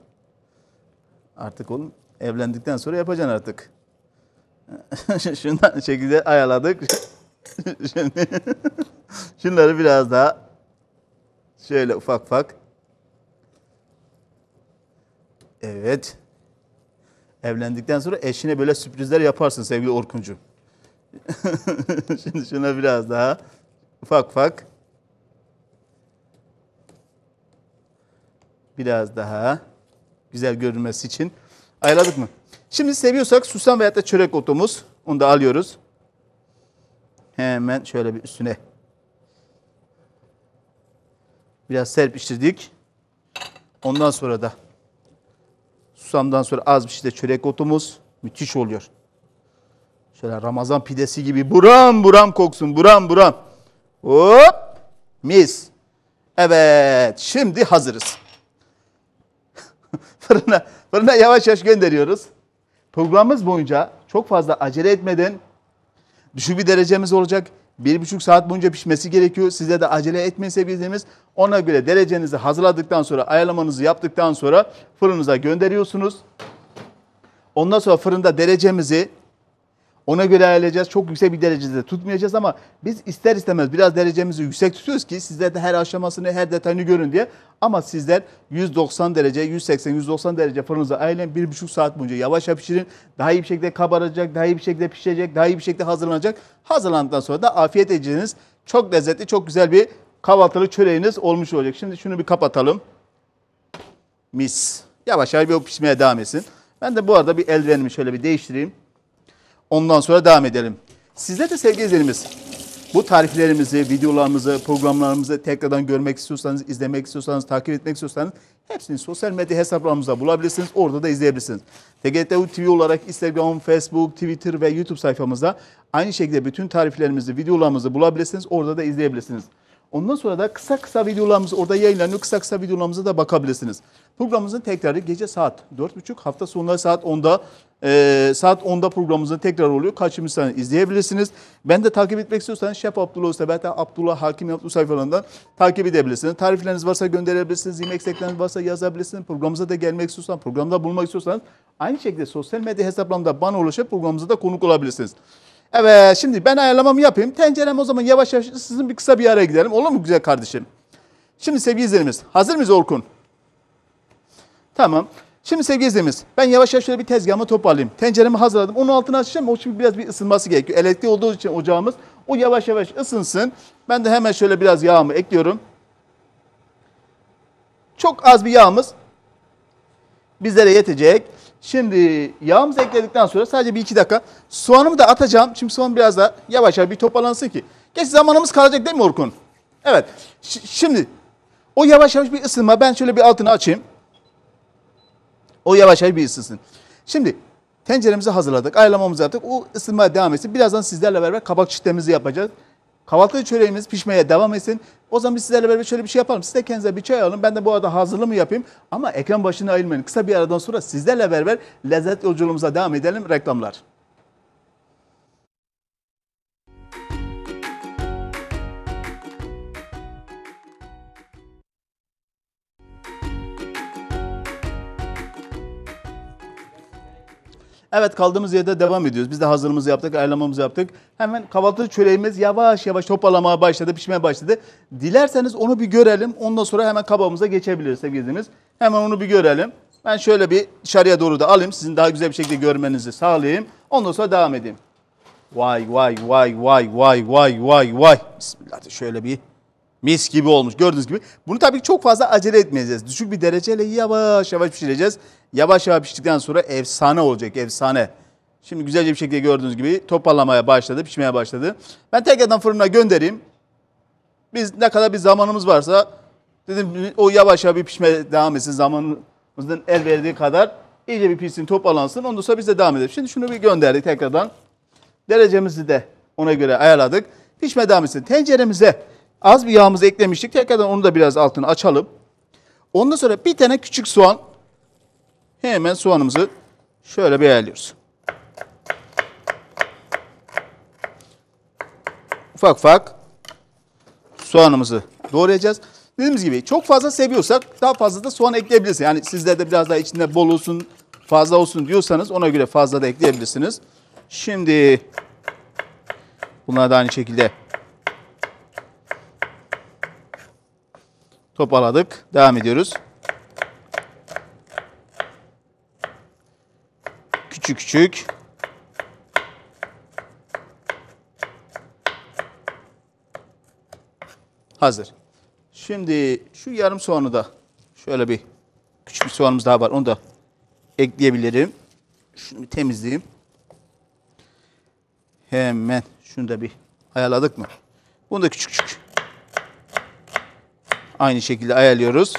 Artık oğlum evlendikten sonra yapacaksın artık. Şundan şekilde ayaladık. Şimdi şunları biraz daha şöyle ufak ufak. Evet. Evlendikten sonra eşine böyle sürprizler yaparsın sevgili Orkuncu. Şimdi şuna biraz daha ufak ufak. Biraz daha güzel görünmesi için ayarladık mı? Şimdi seviyorsak susam veya da çörek otumuz. Onu da alıyoruz. Hemen şöyle bir üstüne. Biraz serpiştirdik. Ondan sonra da susamdan sonra az bir şey de çörek otumuz müthiş oluyor. Şöyle Ramazan pidesi gibi buram buram koksun buram buram. Hop mis. Evet şimdi hazırız. fırına, fırına yavaş yavaş gönderiyoruz. Programımız boyunca çok fazla acele etmeden düşük bir derecemiz olacak bir buçuk saat boyunca pişmesi gerekiyor. Size de acele etmeyin sevgili Ona göre derecenizi hazırladıktan sonra ayarlamanızı yaptıktan sonra fırınıza gönderiyorsunuz. Ondan sonra fırında derecemizi ona göre ayarlayacağız. Çok yüksek bir derecede tutmayacağız ama biz ister istemez biraz derecemizi yüksek tutuyoruz ki sizler de her aşamasını, her detayını görün diye. Ama sizler 190 derece, 180, 190 derece fırınıza ayarlayın. Bir buçuk saat boyunca yavaş yavaş pişirin. Daha iyi bir şekilde kabaracak, daha iyi bir şekilde pişecek, daha iyi bir şekilde hazırlanacak. Hazırlandıktan sonra da afiyet edeceğiniz çok lezzetli, çok güzel bir kahvaltılı çöreğiniz olmuş olacak. Şimdi şunu bir kapatalım. Mis. Yavaş yavaş bir pişmeye devam etsin. Ben de bu arada bir eldivenimi şöyle bir değiştireyim. Ondan sonra devam edelim. Sizler de sevgili izleyenimiz bu tariflerimizi, videolarımızı, programlarımızı tekrardan görmek istiyorsanız, izlemek istiyorsanız, takip etmek istiyorsanız hepsini sosyal medya hesaplarımızda bulabilirsiniz. Orada da izleyebilirsiniz. TGTU TV olarak Instagram, Facebook, Twitter ve YouTube sayfamızda aynı şekilde bütün tariflerimizi, videolarımızı bulabilirsiniz. Orada da izleyebilirsiniz. Ondan sonra da kısa kısa videolarımız orada yayınlanıyor. Kısa kısa videolarımıza da bakabilirsiniz. Programımızın tekrarı gece saat 4.30 hafta sonları saat 10'da ee, saat 10'da programımızın tekrar oluyor. Kaçırmışsan izleyebilirsiniz. Ben de takip etmek istiyorsanız Şef Abdullah Sebeta Abdullah Hakim Abdullah sayfalarından takip edebilirsiniz. Tarifleriniz varsa gönderebilirsiniz. Yemek istekleriniz varsa yazabilirsiniz. Programımıza da gelmek istiyorsan, programda bulmak istiyorsanız aynı şekilde sosyal medya hesaplarımda bana ulaşıp programımıza da konuk olabilirsiniz. Evet şimdi ben ayarlamamı yapayım. Tencerem o zaman yavaş yavaş sizin bir kısa bir araya gidelim. Olur mu güzel kardeşim? Şimdi sevgili izlerimiz hazır mıyız Orkun? Tamam. Şimdi sevgili izleyicimiz ben yavaş yavaş şöyle bir tezgahımı toparlayayım. Tenceremi hazırladım. Onun altını açacağım. O şimdi biraz bir ısınması gerekiyor. Elektriği olduğu için ocağımız o yavaş yavaş ısınsın. Ben de hemen şöyle biraz yağımı ekliyorum. Çok az bir yağımız bizlere yetecek. Şimdi yağımızı ekledikten sonra sadece bir iki dakika soğanımı da atacağım. Şimdi soğan biraz daha yavaş yavaş bir toparlansın ki. Geç zamanımız kalacak değil mi Orkun? Evet. Ş şimdi o yavaş yavaş bir ısınma. Ben şöyle bir altını açayım. O yavaş yavaş bir ısınsın. Şimdi tenceremizi hazırladık. Ayarlamamızı yaptık. O ısınmaya devam etsin. Birazdan sizlerle beraber kabak çiftemizi yapacağız. Kahvaltı çöreğimiz pişmeye devam etsin. O zaman biz sizlerle beraber şöyle bir şey yapalım. Siz de kendinize bir çay alın. Ben de bu arada hazırlı yapayım? Ama ekran başına ayılmayın. Kısa bir aradan sonra sizlerle beraber lezzet yolculuğumuza devam edelim. Reklamlar. Evet kaldığımız yerde devam ediyoruz. Biz de hazırlığımızı yaptık, ayarlamamızı yaptık. Hemen kahvaltı çöreğimiz yavaş yavaş toparlamaya başladı, pişmeye başladı. Dilerseniz onu bir görelim. Ondan sonra hemen kabağımıza geçebiliriz sevgili izleyicimiz. Hemen onu bir görelim. Ben şöyle bir dışarıya doğru da alayım. Sizin daha güzel bir şekilde görmenizi sağlayayım. Ondan sonra devam edeyim. Vay vay vay vay vay vay vay vay. Bismillahirrahmanirrahim. Şöyle bir Mis gibi olmuş gördüğünüz gibi. Bunu tabii ki çok fazla acele etmeyeceğiz. Düşük bir dereceyle yavaş yavaş pişireceğiz. Yavaş yavaş piştikten sonra efsane olacak efsane. Şimdi güzelce bir şekilde gördüğünüz gibi toparlamaya başladı, pişmeye başladı. Ben tekrardan fırına göndereyim. Biz ne kadar bir zamanımız varsa dedim o yavaş yavaş bir pişme devam etsin zamanımızın el verdiği kadar. iyice bir pişsin, toparlansın. Ondan sonra biz de devam edelim. Şimdi şunu bir gönderdik tekrardan. Derecemizi de ona göre ayarladık. Pişme devam etsin. Tenceremize Az bir yağımızı eklemiştik. Tekrardan onu da biraz altını açalım. Ondan sonra bir tane küçük soğan. Hemen soğanımızı şöyle bir ayarlıyoruz. Ufak ufak soğanımızı doğrayacağız. Dediğimiz gibi çok fazla seviyorsak daha fazla da soğan ekleyebiliriz. Yani sizlerde biraz daha içinde bol olsun, fazla olsun diyorsanız ona göre fazla da ekleyebilirsiniz. Şimdi bunları da aynı şekilde Topaladık, Devam ediyoruz. Küçük küçük. Hazır. Şimdi şu yarım soğanı da şöyle bir küçük bir soğanımız daha var. Onu da ekleyebilirim. Şunu bir temizleyeyim. Hemen şunu da bir ayarladık mı? Bunu da küçük küçük aynı şekilde ayarlıyoruz.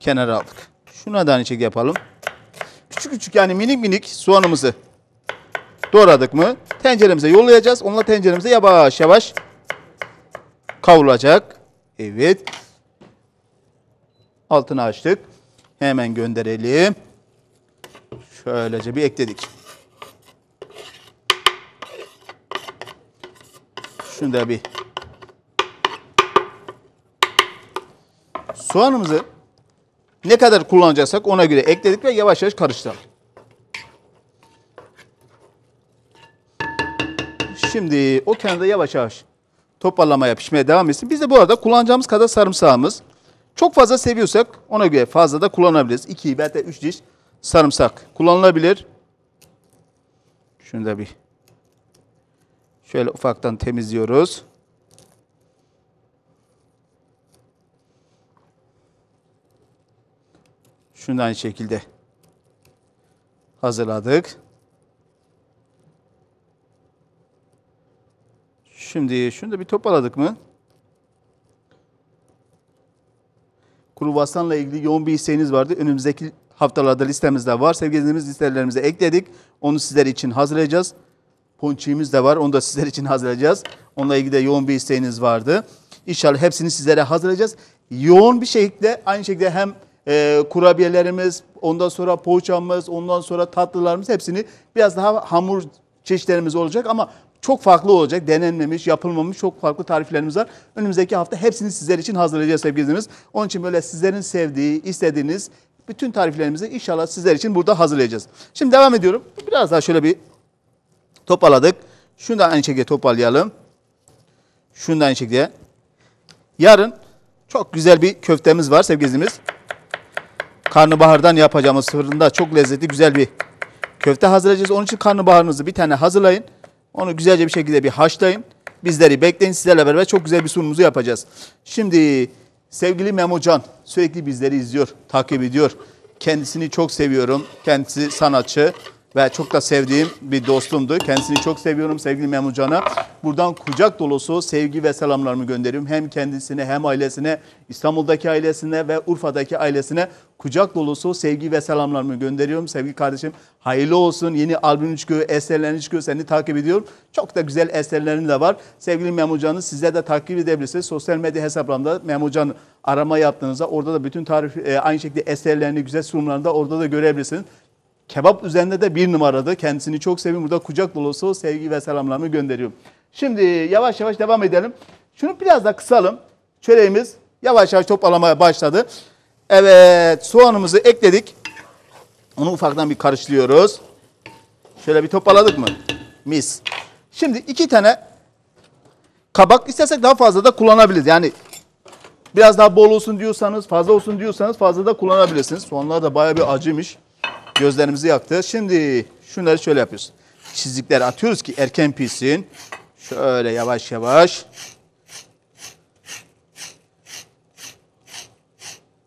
Kenara aldık. Şuna da aynı şekilde yapalım. Küçük küçük yani minik minik soğanımızı doğradık mı tenceremize yollayacağız. Onunla tenceremize yavaş yavaş kavrulacak. Evet. Altını açtık. Hemen gönderelim. Şöylece bir ekledik. Şunu bir. Soğanımızı ne kadar kullanacaksak ona göre ekledik ve yavaş yavaş karıştıralım. Şimdi o kenarda yavaş yavaş toparlamaya pişmeye devam etsin. Biz de bu arada kullanacağımız kadar sarımsağımız çok fazla seviyorsak ona göre fazla da kullanabiliriz. 2 belki 3 diş sarımsak kullanılabilir. Şunu da bir Şöyle ufaktan temizliyoruz. Şundan şekilde hazırladık. Şimdi şunu da bir topladık mı? Kruvasanla ilgili yoğun bir isteğiniz vardı. Önümüzdeki haftalarda listemizde var. Sevgili listelerimize ekledik. Onu sizler için hazırlayacağız ponçiğimiz de var. Onu da sizler için hazırlayacağız. Onunla ilgili de yoğun bir isteğiniz vardı. İnşallah hepsini sizlere hazırlayacağız. Yoğun bir şekilde aynı şekilde hem e, kurabiyelerimiz, ondan sonra poğaçamız, ondan sonra tatlılarımız hepsini biraz daha hamur çeşitlerimiz olacak ama çok farklı olacak. Denenmemiş, yapılmamış çok farklı tariflerimiz var. Önümüzdeki hafta hepsini sizler için hazırlayacağız sevgilimiz. Onun için böyle sizlerin sevdiği, istediğiniz bütün tariflerimizi inşallah sizler için burada hazırlayacağız. Şimdi devam ediyorum. Biraz daha şöyle bir Toparladık. Şunu da aynı şekilde toparlayalım. Şunu da aynı şekilde. Yarın çok güzel bir köftemiz var sevgilimiz. Karnabahardan yapacağımız fırında çok lezzetli güzel bir köfte hazırlayacağız. Onun için karnabaharınızı bir tane hazırlayın. Onu güzelce bir şekilde bir haşlayın. Bizleri bekleyin sizlerle beraber çok güzel bir sunumumuzu yapacağız. Şimdi sevgili Memo sürekli bizleri izliyor, takip ediyor. Kendisini çok seviyorum. Kendisi sanatçı ve çok da sevdiğim bir dostumdu. Kendisini çok seviyorum sevgili Memucana. Buradan kucak dolusu sevgi ve selamlarımı gönderiyorum. Hem kendisine hem ailesine, İstanbul'daki ailesine ve Urfa'daki ailesine kucak dolusu sevgi ve selamlarımı gönderiyorum. Sevgili kardeşim hayırlı olsun. Yeni albüm çıkıyor, eserlerin çıkıyor. Seni takip ediyorum. Çok da güzel eserlerin de var. Sevgili Memur Size de takip edebilirsiniz. Sosyal medya hesaplarımda Memur arama yaptığınızda orada da bütün tarif e, aynı şekilde eserlerini güzel sunumlarında orada da görebilirsiniz. Kebap üzerinde de bir numaradı. Kendisini çok seviyorum. Burada kucak dolusu sevgi ve selamlarımı gönderiyorum. Şimdi yavaş yavaş devam edelim. Şunu biraz da kısalım. Çöreğimiz yavaş yavaş toparlamaya başladı. Evet soğanımızı ekledik. Onu ufaktan bir karıştırıyoruz. Şöyle bir toparladık mı? Mis. Şimdi iki tane kabak istersek daha fazla da kullanabiliriz. Yani biraz daha bol olsun diyorsanız, fazla olsun diyorsanız fazla da kullanabilirsiniz. Soğanlar da bayağı bir acıymış. Gözlerimizi yaktı. Şimdi şunları şöyle yapıyoruz. Çizikler atıyoruz ki erken pişsin. Şöyle yavaş yavaş.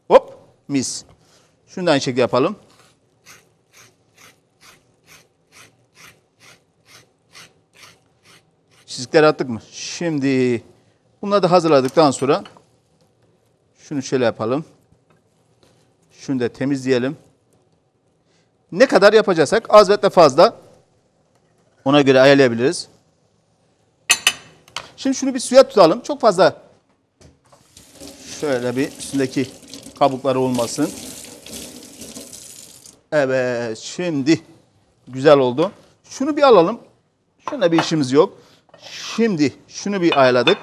Hop mis. Şunu da aynı şekilde yapalım. Çizikler attık mı? Şimdi bunları da hazırladıktan sonra şunu şöyle yapalım. Şunu da temizleyelim. Ne kadar yapacaksak az ve fazla ona göre ayarlayabiliriz. Şimdi şunu bir suya tutalım. Çok fazla şöyle bir üstündeki kabukları olmasın. Evet şimdi güzel oldu. Şunu bir alalım. Şuna bir işimiz yok. Şimdi şunu bir ayarladık.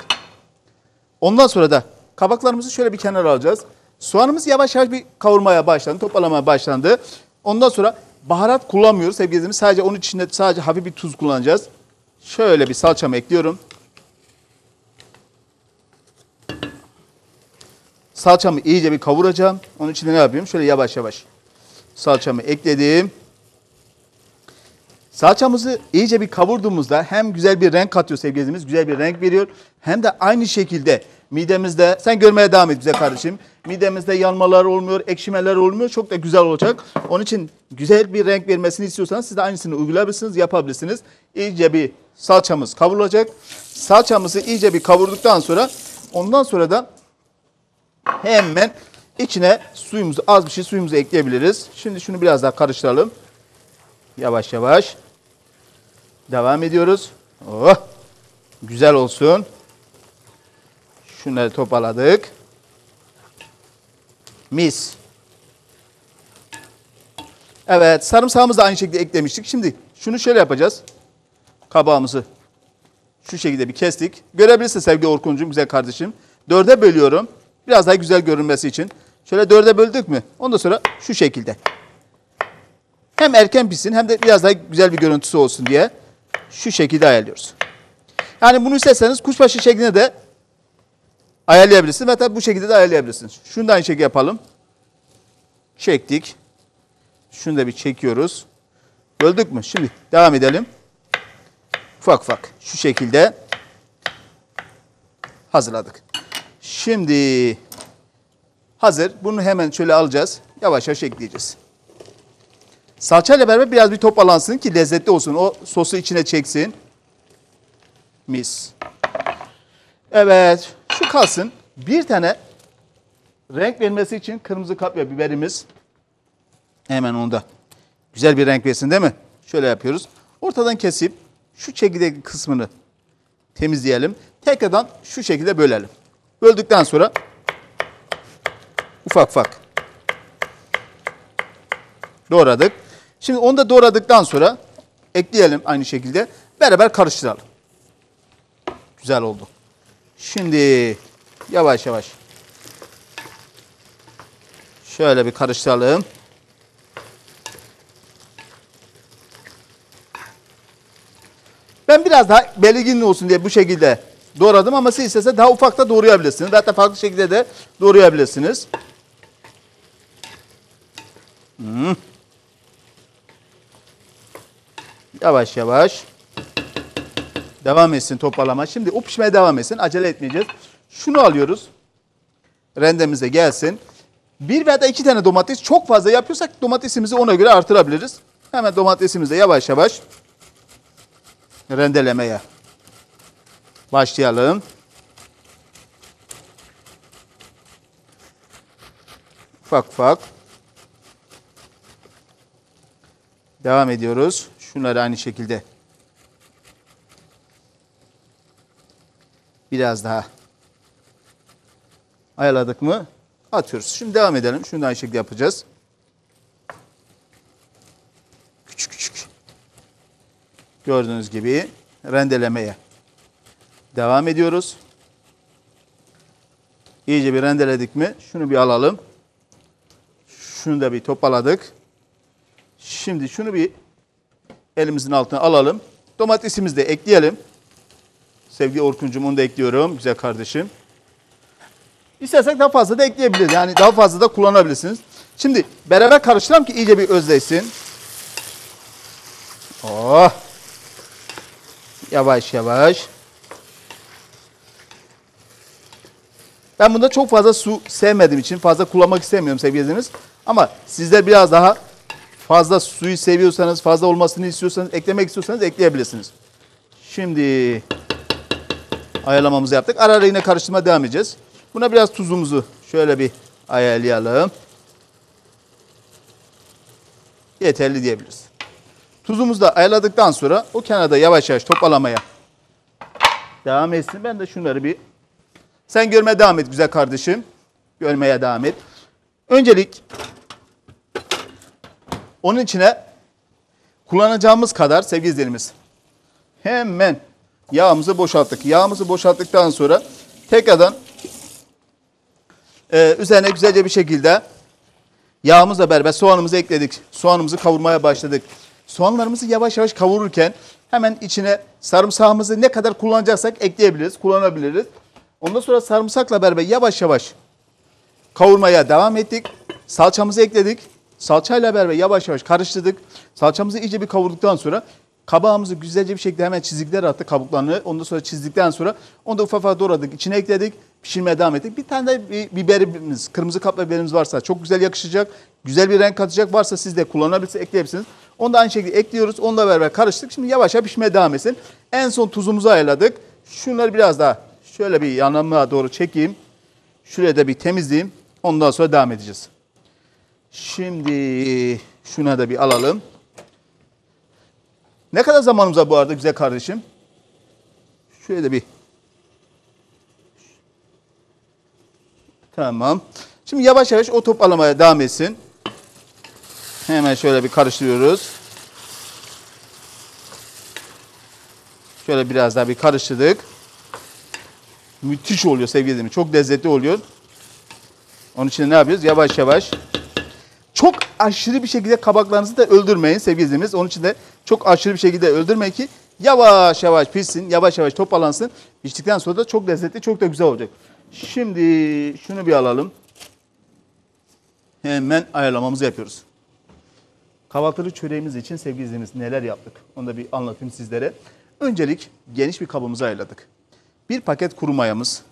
Ondan sonra da kabaklarımızı şöyle bir kenara alacağız. Soğanımız yavaş yavaş bir kavurmaya başlandı, toplamaya başlandı. Ondan sonra baharat kullanmıyoruz sevgili Sadece onun içinde sadece hafif bir tuz kullanacağız. Şöyle bir salçamı ekliyorum. Salçamı iyice bir kavuracağım. Onun için ne yapayım? Şöyle yavaş yavaş salçamı ekledim. Salçamızı iyice bir kavurduğumuzda hem güzel bir renk katıyor sevgili izleyicimiz, güzel bir renk veriyor. Hem de aynı şekilde Midemizde sen görmeye devam et bize kardeşim. Midemizde yanmalar olmuyor, ekşimeler olmuyor. Çok da güzel olacak. Onun için güzel bir renk vermesini istiyorsanız siz de aynısını uygulayabilirsiniz, yapabilirsiniz. İyice bir salçamız kavrulacak. Salçamızı iyice bir kavurduktan sonra ondan sonra da hemen içine suyumuzu az bir şey suyumuzu ekleyebiliriz. Şimdi şunu biraz daha karıştıralım. Yavaş yavaş. Devam ediyoruz. Oh, güzel olsun. Şunları toparladık. Mis. Evet sarımsağımızı da aynı şekilde eklemiştik. Şimdi şunu şöyle yapacağız. Kabağımızı şu şekilde bir kestik. Görebilirsin sevgili Orkuncuğum güzel kardeşim. Dörde bölüyorum. Biraz daha güzel görünmesi için. Şöyle dörde böldük mü? Ondan sonra şu şekilde. Hem erken pişsin hem de biraz daha güzel bir görüntüsü olsun diye şu şekilde ayarlıyoruz. Yani bunu isterseniz kuşbaşı şeklinde de ayarlayabilirsin ve tabii bu şekilde de ayarlayabilirsin. Şunu da aynı şekilde yapalım. Çektik. Şunu da bir çekiyoruz. Böldük mü? Şimdi devam edelim. Ufak ufak şu şekilde hazırladık. Şimdi hazır. Bunu hemen şöyle alacağız. Yavaş yavaş ekleyeceğiz. Salçayla beraber biraz bir toparlansın ki lezzetli olsun. O sosu içine çeksin. Mis. Evet kalsın. Bir tane renk vermesi için kırmızı kapya biberimiz. Hemen onda. Güzel bir renk versin değil mi? Şöyle yapıyoruz. Ortadan kesip şu çekirdek kısmını temizleyelim. Tekrardan şu şekilde bölelim. Böldükten sonra ufak ufak doğradık. Şimdi onu da doğradıktan sonra ekleyelim aynı şekilde. Beraber karıştıralım. Güzel oldu. Şimdi yavaş yavaş şöyle bir karıştıralım. Ben biraz daha belirgin olsun diye bu şekilde doğradım ama siz istese daha ufakta doğrayabilirsiniz. Hatta farklı şekilde de doğrayabilirsiniz. Hmm. Yavaş yavaş. Devam etsin toparlama. Şimdi o devam etsin. Acele etmeyeceğiz. Şunu alıyoruz. Rendemize gelsin. Bir veya da iki tane domates çok fazla yapıyorsak domatesimizi ona göre artırabiliriz. Hemen domatesimizi yavaş yavaş rendelemeye başlayalım. Ufak ufak. Devam ediyoruz. Şunları aynı şekilde Biraz daha ayarladık mı atıyoruz. Şimdi devam edelim. Şunu da aynı şekilde yapacağız. Küçük küçük. Gördüğünüz gibi rendelemeye devam ediyoruz. İyice bir rendeledik mi? Şunu bir alalım. Şunu da bir topaladık. Şimdi şunu bir elimizin altına alalım. Domatesimizi de ekleyelim. Sevgi Orkun'cum onu da ekliyorum. Güzel kardeşim. İstersek daha fazla da ekleyebiliriz. Yani daha fazla da kullanabilirsiniz. Şimdi beraber karıştıralım ki iyice bir özleşsin. Oh. Yavaş yavaş. Ben bunda çok fazla su sevmediğim için fazla kullanmak istemiyorum sevgiliniz. Ama sizler biraz daha fazla suyu seviyorsanız, fazla olmasını istiyorsanız, eklemek istiyorsanız ekleyebilirsiniz. Şimdi Ayarlamamızı yaptık. Ara ara yine karıştırma devam edeceğiz. Buna biraz tuzumuzu şöyle bir ayarlayalım. Yeterli diyebiliriz. Tuzumuzu da ayarladıktan sonra o kenarda yavaş yavaş topalamaya devam etsin. Ben de şunları bir... Sen görmeye devam et güzel kardeşim. Görmeye devam et. Öncelik onun içine kullanacağımız kadar sevgili izleyenimiz hemen yağımızı boşalttık. Yağımızı boşalttıktan sonra tekrardan e, üzerine güzelce bir şekilde yağımızla beraber soğanımızı ekledik. Soğanımızı kavurmaya başladık. Soğanlarımızı yavaş yavaş kavururken hemen içine sarımsağımızı ne kadar kullanacaksak ekleyebiliriz, kullanabiliriz. Ondan sonra sarımsakla beraber yavaş yavaş kavurmaya devam ettik. Salçamızı ekledik. Salçayla beraber yavaş yavaş karıştırdık. Salçamızı iyice bir kavurduktan sonra Kabağımızı güzelce bir şekilde hemen çizikler attık kabuklarını. Ondan sonra çizdikten sonra onu da ufak ufak doğradık. içine ekledik. Pişirmeye devam ettik. Bir tane de bir biberimiz, kırmızı kaplı biberimiz varsa çok güzel yakışacak. Güzel bir renk katacak varsa siz de kullanabilirsiniz, ekleyebilirsiniz. Onu da aynı şekilde ekliyoruz. Onunla beraber karıştık. Şimdi yavaş yavaş pişmeye devam etsin. En son tuzumuzu ayarladık. Şunları biraz daha şöyle bir yanıma doğru çekeyim. Şuraya da bir temizleyeyim. Ondan sonra devam edeceğiz. Şimdi şuna da bir alalım. Ne kadar zamanımız var bu arada güzel kardeşim? Şöyle bir. Tamam. Şimdi yavaş yavaş o top alamaya devam etsin. Hemen şöyle bir karıştırıyoruz. Şöyle biraz daha bir karıştırdık. Müthiş oluyor sevgili dinleyiciler. Çok lezzetli oluyor. Onun için ne yapıyoruz? Yavaş yavaş aşırı bir şekilde kabaklarınızı da öldürmeyin sevgili izleyicimiz. Onun için de çok aşırı bir şekilde öldürmeyin ki yavaş yavaş pişsin, yavaş yavaş toparlansın. Piştikten sonra da çok lezzetli, çok da güzel olacak. Şimdi şunu bir alalım. Hemen ayarlamamızı yapıyoruz. Kahvaltılı çöreğimiz için sevgili izleyicimiz neler yaptık? Onu da bir anlatayım sizlere. Öncelik geniş bir kabımızı ayarladık. Bir paket kuru mayamız.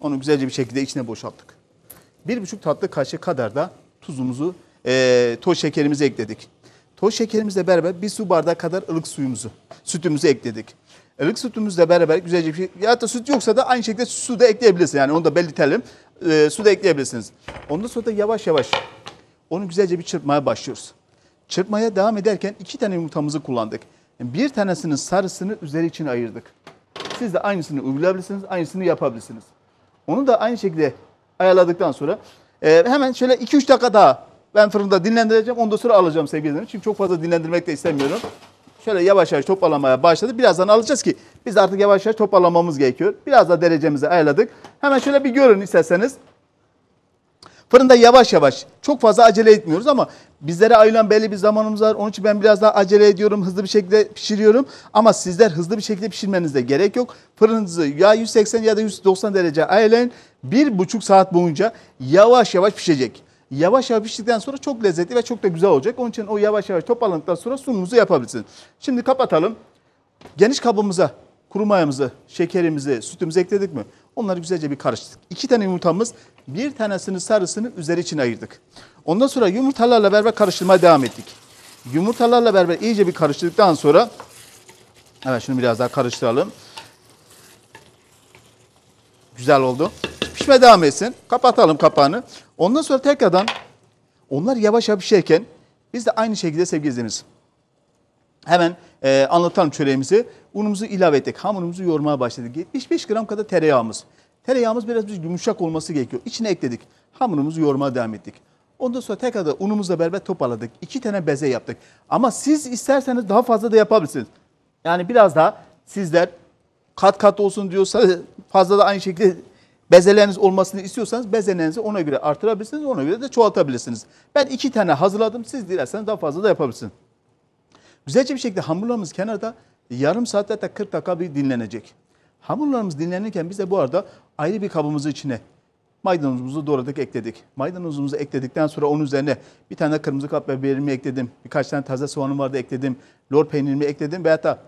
Onu güzelce bir şekilde içine boşalttık. Bir buçuk tatlı kaşığı kadar da tuzumuzu e, toz şekerimizi ekledik. Toz şekerimizle beraber bir su bardağı kadar ılık suyumuzu, sütümüzü ekledik. Ilık sütümüzle beraber güzelce bir şey, ya da süt yoksa da aynı şekilde su da ekleyebilirsiniz. Yani onu da belirtelim. E, su da ekleyebilirsiniz. Ondan sonra da yavaş yavaş onu güzelce bir çırpmaya başlıyoruz. Çırpmaya devam ederken iki tane yumurtamızı kullandık. Bir tanesinin sarısını üzeri için ayırdık. Siz de aynısını uygulayabilirsiniz, aynısını yapabilirsiniz. Onu da aynı şekilde ayarladıktan sonra e, hemen şöyle 2-3 dakika daha ben fırında dinlendireceğim. Ondan sonra alacağım sevgili izleyiciler. Çünkü çok fazla dinlendirmek de istemiyorum. Şöyle yavaş yavaş toparlamaya başladı. Birazdan alacağız ki biz artık yavaş yavaş toparlamamız gerekiyor. Biraz da derecemizi ayarladık. Hemen şöyle bir görün isterseniz. Fırında yavaş yavaş çok fazla acele etmiyoruz ama bizlere ayrılan belli bir zamanımız var. Onun için ben biraz daha acele ediyorum. Hızlı bir şekilde pişiriyorum. Ama sizler hızlı bir şekilde pişirmenize gerek yok. Fırınınızı ya 180 ya da 190 derece ayarlayın. Bir buçuk saat boyunca yavaş yavaş pişecek yavaş yavaş piştikten sonra çok lezzetli ve çok da güzel olacak. Onun için o yavaş yavaş toparlandıktan sonra sunumuzu yapabilirsiniz. Şimdi kapatalım. Geniş kabımıza kuru mayamızı, şekerimizi, sütümüzü ekledik mi? Onları güzelce bir karıştırdık. İki tane yumurtamız, bir tanesini sarısını üzeri için ayırdık. Ondan sonra yumurtalarla beraber karıştırmaya devam ettik. Yumurtalarla beraber iyice bir karıştırdıktan sonra, evet şunu biraz daha karıştıralım. Güzel oldu pişme devam etsin. Kapatalım kapağını. Ondan sonra tekrardan onlar yavaş yavaş pişerken biz de aynı şekilde sevgili izleyicimiz. Hemen e, anlatalım çöreğimizi. Unumuzu ilave ettik. Hamurumuzu yoğurmaya başladık. 75 gram kadar tereyağımız. Tereyağımız biraz yumuşak olması gerekiyor. İçine ekledik. Hamurumuzu yoğurmaya devam ettik. Ondan sonra tekrar da unumuzla beraber toparladık. İki tane beze yaptık. Ama siz isterseniz daha fazla da yapabilirsiniz. Yani biraz daha sizler kat kat olsun diyorsa fazla da aynı şekilde bezeleriniz olmasını istiyorsanız bezelerinizi ona göre artırabilirsiniz, ona göre de çoğaltabilirsiniz. Ben iki tane hazırladım. Siz dilerseniz daha fazla da yapabilirsiniz. Güzelce bir şekilde hamurlarımız kenarda yarım saat hatta 40 dakika bir dinlenecek. Hamurlarımız dinlenirken biz de bu arada ayrı bir kabımızın içine maydanozumuzu doğradık ekledik. Maydanozumuzu ekledikten sonra onun üzerine bir tane kırmızı kap biberimi ekledim. Birkaç tane taze soğanım vardı ekledim. Lor peynirimi ekledim ve hatta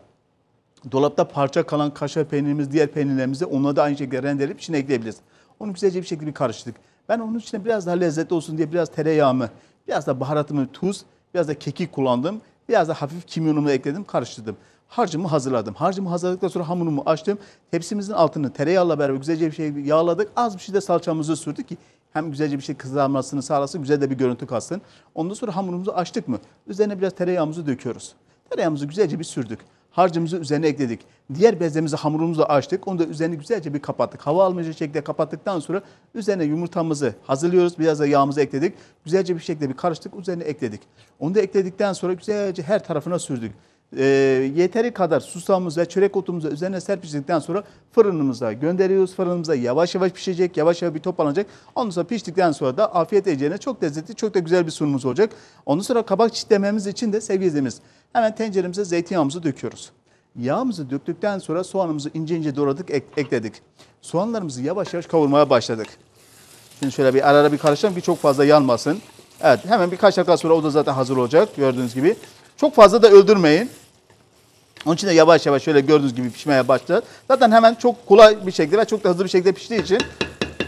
Dolapta parça kalan kaşar peynirimiz, diğer peynirlerimizi onları da aynı şekilde rendeleyip içine ekleyebiliriz. Onu güzelce bir şekilde bir karıştırdık. Ben onun içine biraz daha lezzetli olsun diye biraz tereyağımı, biraz da baharatımı, tuz, biraz da kekik kullandım. Biraz da hafif kimyonumu ekledim, karıştırdım. Harcımı hazırladım. Harcımı hazırladıktan sonra hamurumu açtım. Tepsimizin altını tereyağla beraber güzelce bir şey yağladık. Az bir şey de salçamızı sürdük ki hem güzelce bir şey kızarmasını sağlasın, güzel de bir görüntü kalsın. Ondan sonra hamurumuzu açtık mı? Üzerine biraz tereyağımızı döküyoruz. Tereyağımızı güzelce bir sürdük harcımızı üzerine ekledik. Diğer bezemizi hamurumuzu açtık. Onu da üzerine güzelce bir kapattık. Hava almayacak şekilde kapattıktan sonra üzerine yumurtamızı hazırlıyoruz. Biraz da yağımızı ekledik. Güzelce bir şekilde bir karıştık. Üzerine ekledik. Onu da ekledikten sonra güzelce her tarafına sürdük e, yeteri kadar susamımız ve çörek otumumuzu üzerine serpiştirdikten sonra fırınımıza gönderiyoruz. Fırınımıza yavaş yavaş pişecek, yavaş yavaş bir toplanacak. Ondan sonra piştikten sonra da afiyet edeceğine çok lezzetli, çok da güzel bir sunumumuz olacak. Ondan sonra kabak çitlememiz için de sevgili hemen tenceremize zeytinyağımızı döküyoruz. Yağımızı döktükten sonra soğanımızı ince ince doğradık, ek, ekledik. Soğanlarımızı yavaş yavaş kavurmaya başladık. Şimdi şöyle bir ara ara bir karıştıralım ki çok fazla yanmasın. Evet hemen birkaç dakika sonra o da zaten hazır olacak gördüğünüz gibi. Çok fazla da öldürmeyin. Onun için de yavaş yavaş şöyle gördüğünüz gibi pişmeye başladı. Zaten hemen çok kolay bir şekilde ve çok da hızlı bir şekilde piştiği için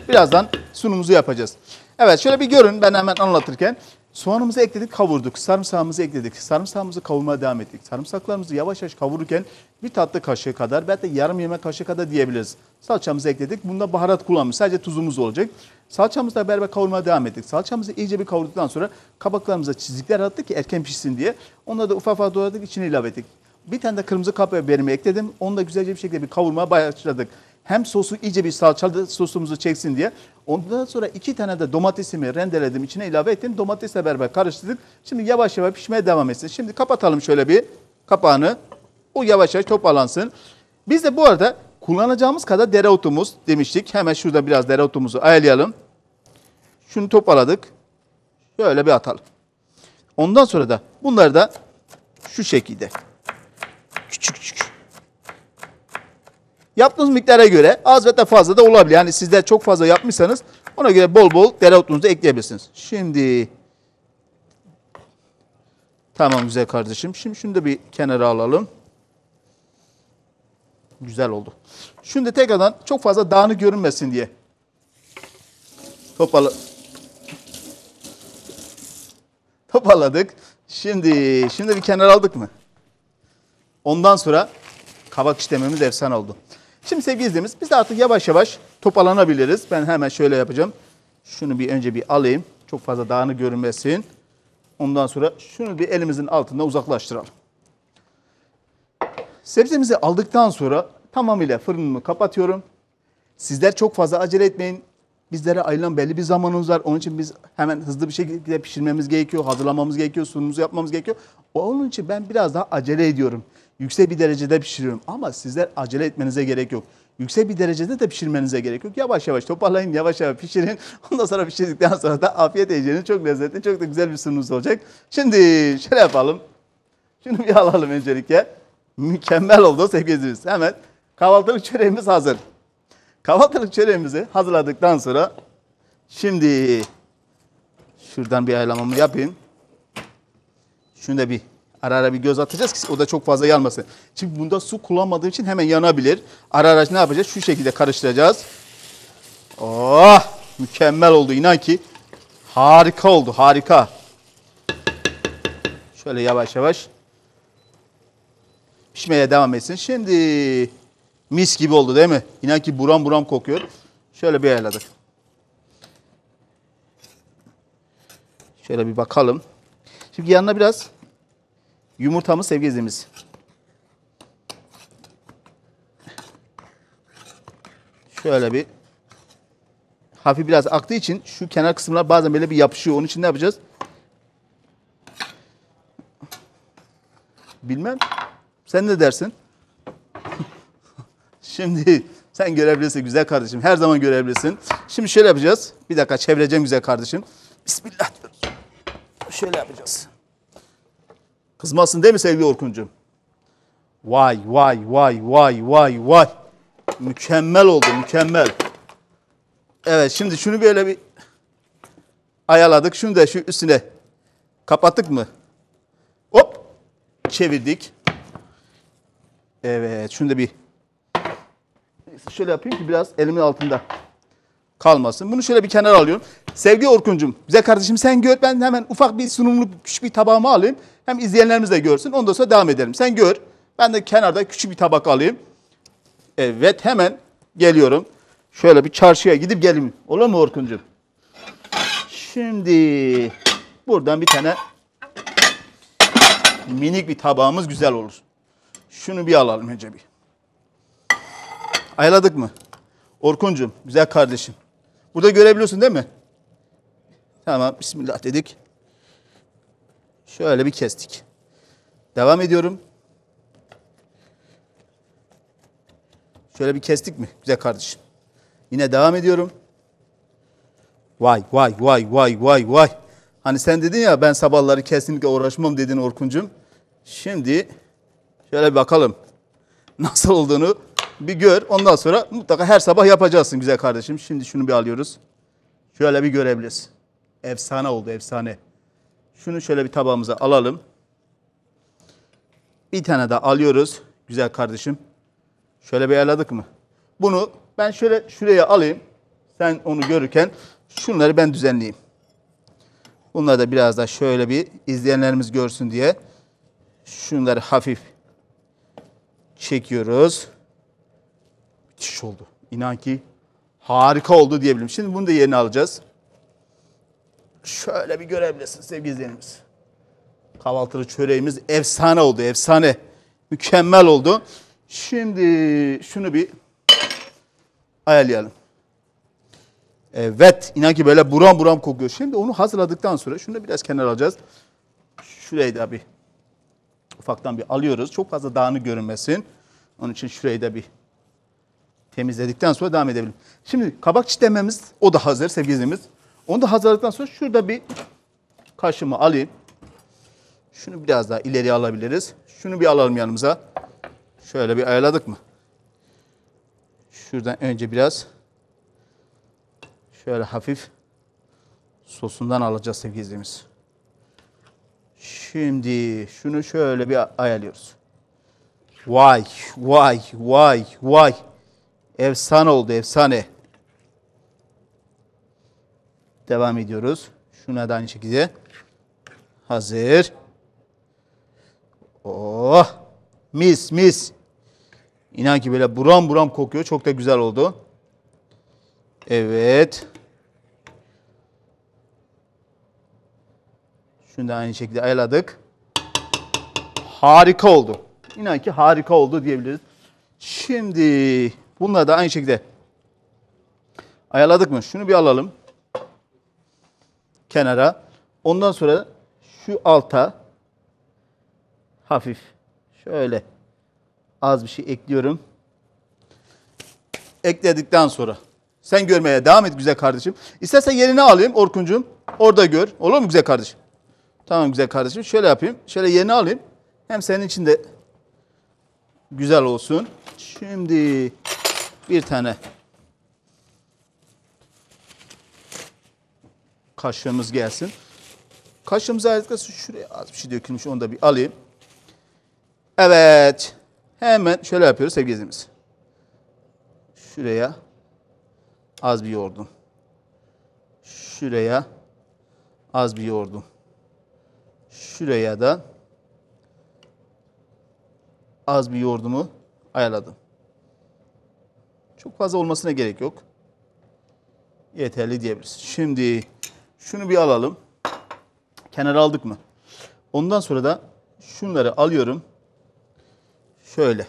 birazdan sunumuzu yapacağız. Evet şöyle bir görün ben hemen anlatırken. Soğanımızı ekledik, kavurduk. Sarımsağımızı ekledik. Sarımsağımızı kavurmaya devam ettik. Sarımsaklarımızı yavaş yavaş kavururken bir tatlı kaşığı kadar belki yarım yemek kaşığı kadar diyebiliriz. Salçamızı ekledik. Bunda baharat kullanmış. Sadece tuzumuz olacak. Salçamızla beraber kavurmaya devam ettik. Salçamızı iyice bir kavurduktan sonra kabaklarımıza çizikler attık ki erken pişsin diye. Onları da ufak ufak doğradık, içine ilave ettik. Bir tane de kırmızı kapya biberimi ekledim. Onu da güzelce bir şekilde bir kavurmaya başladık. Hem sosu iyice bir salçalı sosumuzu çeksin diye. Ondan sonra iki tane de domatesimi rendeledim, içine ilave ettim. Domatesle beraber karıştırdık. Şimdi yavaş yavaş pişmeye devam etsin. Şimdi kapatalım şöyle bir kapağını. O yavaş yavaş toparlansın. Biz de bu arada kullanacağımız kadar dereotumuz demiştik. Hemen şurada biraz dereotumuzu ayarlayalım. Şunu toparladık. Şöyle bir atalım. Ondan sonra da bunları da şu şekilde küçük küçük Yaptığınız miktara göre az ve da fazla da olabilir. Yani sizler çok fazla yapmışsanız ona göre bol bol dereotunuzu ekleyebilirsiniz. Şimdi tamam güzel kardeşim. Şimdi şunu da bir kenara alalım. Güzel oldu. Şimdi tekrardan çok fazla dağınık görünmesin diye. Toparla. Toparladık. Şimdi şimdi bir kenar aldık mı? Ondan sonra kabak işlememiz efsane oldu. Şimdi sevgili izleyicimiz biz de artık yavaş yavaş toparlanabiliriz. Ben hemen şöyle yapacağım. Şunu bir önce bir alayım. Çok fazla dağını görünmesin. Ondan sonra şunu bir elimizin altında uzaklaştıralım. Sebzemizi aldıktan sonra tamamıyla fırınımı kapatıyorum. Sizler çok fazla acele etmeyin. Bizlere ayrılan belli bir zamanımız var. Onun için biz hemen hızlı bir şekilde pişirmemiz gerekiyor, hazırlamamız gerekiyor, sunumuzu yapmamız gerekiyor. Onun için ben biraz daha acele ediyorum. Yüksek bir derecede pişiriyorum ama sizler acele etmenize gerek yok. Yüksek bir derecede de pişirmenize gerek yok. Yavaş yavaş toparlayın, yavaş yavaş pişirin. Ondan sonra pişirdikten sonra da afiyet yiyeceğiniz çok lezzetli, çok da güzel bir sunumuz olacak. Şimdi şöyle yapalım. Şunu bir alalım öncelikle. Mükemmel oldu sevgili izleyicilerimiz. Hemen kahvaltılık çöreğimiz hazır. Kahvaltılık çöreğimizi hazırladıktan sonra şimdi şuradan bir ayarlamamı yapayım. Şunu da bir Ara ara bir göz atacağız ki o da çok fazla yanmasın. Çünkü bunda su kullanmadığı için hemen yanabilir. Ara ara ne yapacağız? Şu şekilde karıştıracağız. Oh! Mükemmel oldu inan ki. Harika oldu harika. Şöyle yavaş yavaş pişmeye devam etsin. Şimdi mis gibi oldu değil mi? İnan ki buram buram kokuyor. Şöyle bir ayarladık. Şöyle bir bakalım. Şimdi yanına biraz yumurtamız sevgilimiz, Şöyle bir hafif biraz aktığı için şu kenar kısımlar bazen böyle bir yapışıyor. Onun için ne yapacağız? Bilmem. Sen ne dersin? Şimdi sen görebilirsin güzel kardeşim. Her zaman görebilirsin. Şimdi şöyle yapacağız. Bir dakika çevireceğim güzel kardeşim. Bismillah Şöyle yapacağız. Kızmasın değil mi sevgili Orkuncuğum? Vay vay vay vay vay vay. Mükemmel oldu mükemmel. Evet şimdi şunu böyle bir ayaladık. Şunu da şu üstüne kapattık mı? Hop çevirdik. Evet şunu da bir şöyle yapayım ki biraz elimin altında kalmasın. Bunu şöyle bir kenara alıyorum. Sevgili Orkuncum, bize kardeşim sen gör. Ben hemen ufak bir sunumlu küçük bir tabağımı alayım. Hem izleyenlerimiz de görsün. Ondan sonra devam edelim. Sen gör. Ben de kenarda küçük bir tabak alayım. Evet hemen geliyorum. Şöyle bir çarşıya gidip gelim. Olur mu Orkuncum? Şimdi buradan bir tane minik bir tabağımız güzel olur. Şunu bir alalım önce bir. Ayladık mı? Orkuncum, güzel kardeşim. Burada görebiliyorsun değil mi? Tamam bismillah dedik. Şöyle bir kestik. Devam ediyorum. Şöyle bir kestik mi güzel kardeşim? Yine devam ediyorum. Vay vay vay vay vay vay. Hani sen dedin ya ben sabahları kesinlikle uğraşmam dedin Orkuncum. Şimdi şöyle bir bakalım nasıl olduğunu bir gör. Ondan sonra mutlaka her sabah yapacaksın güzel kardeşim. Şimdi şunu bir alıyoruz. Şöyle bir görebiliriz. Efsane oldu efsane. Şunu şöyle bir tabağımıza alalım. Bir tane de alıyoruz güzel kardeşim. Şöyle bir ayarladık mı? Bunu ben şöyle şuraya alayım. Sen onu görürken şunları ben düzenleyeyim. Bunları da biraz da şöyle bir izleyenlerimiz görsün diye şunları hafif çekiyoruz. Müthiş oldu. İnan ki harika oldu diyebilirim. Şimdi bunu da yerine alacağız. Şöyle bir görebilirsiniz sevgili izleyenimiz. Kahvaltılı çöreğimiz efsane oldu, efsane. Mükemmel oldu. Şimdi şunu bir ayarlayalım. Evet, inan ki böyle buram buram kokuyor. Şimdi onu hazırladıktan sonra şunu da biraz kenara alacağız. Şurayı da bir ufaktan bir alıyoruz. Çok fazla dağını görünmesin. Onun için şurayı da bir temizledikten sonra devam edebilirim. Şimdi kabak çitlememiz o da hazır sevgili Onu da hazırladıktan sonra şurada bir kaşımı alayım. Şunu biraz daha ileri alabiliriz. Şunu bir alalım yanımıza. Şöyle bir ayarladık mı? Şuradan önce biraz şöyle hafif sosundan alacağız sevgili Şimdi şunu şöyle bir ayarlıyoruz. Vay, vay, vay, vay. Efsane oldu, efsane. Devam ediyoruz. Şuna da aynı şekilde. Hazır. Oh! Mis, mis. İnan ki böyle buram buram kokuyor. Çok da güzel oldu. Evet. Şunu da aynı şekilde ayladık. Harika oldu. İnan ki harika oldu diyebiliriz. Şimdi Bunları da aynı şekilde ayarladık mı? Şunu bir alalım. Kenara. Ondan sonra şu alta hafif şöyle az bir şey ekliyorum. Ekledikten sonra sen görmeye devam et güzel kardeşim. İstersen yerini alayım Orkuncuğum. Orada gör. Olur mu güzel kardeşim? Tamam güzel kardeşim. Şöyle yapayım. Şöyle yerini alayım. Hem senin için de güzel olsun. Şimdi bir tane kaşığımız gelsin. Kaşığımıza ayırdıkla şuraya az bir şey dökülmüş onu da bir alayım. Evet. Hemen şöyle yapıyoruz sevgilimiz. Şuraya az bir yoğurdum. Şuraya az bir yoğurdum. Şuraya da az bir yoğurdumu ayarladım. Çok fazla olmasına gerek yok. Yeterli diyebiliriz. Şimdi şunu bir alalım. Kenara aldık mı? Ondan sonra da şunları alıyorum. Şöyle.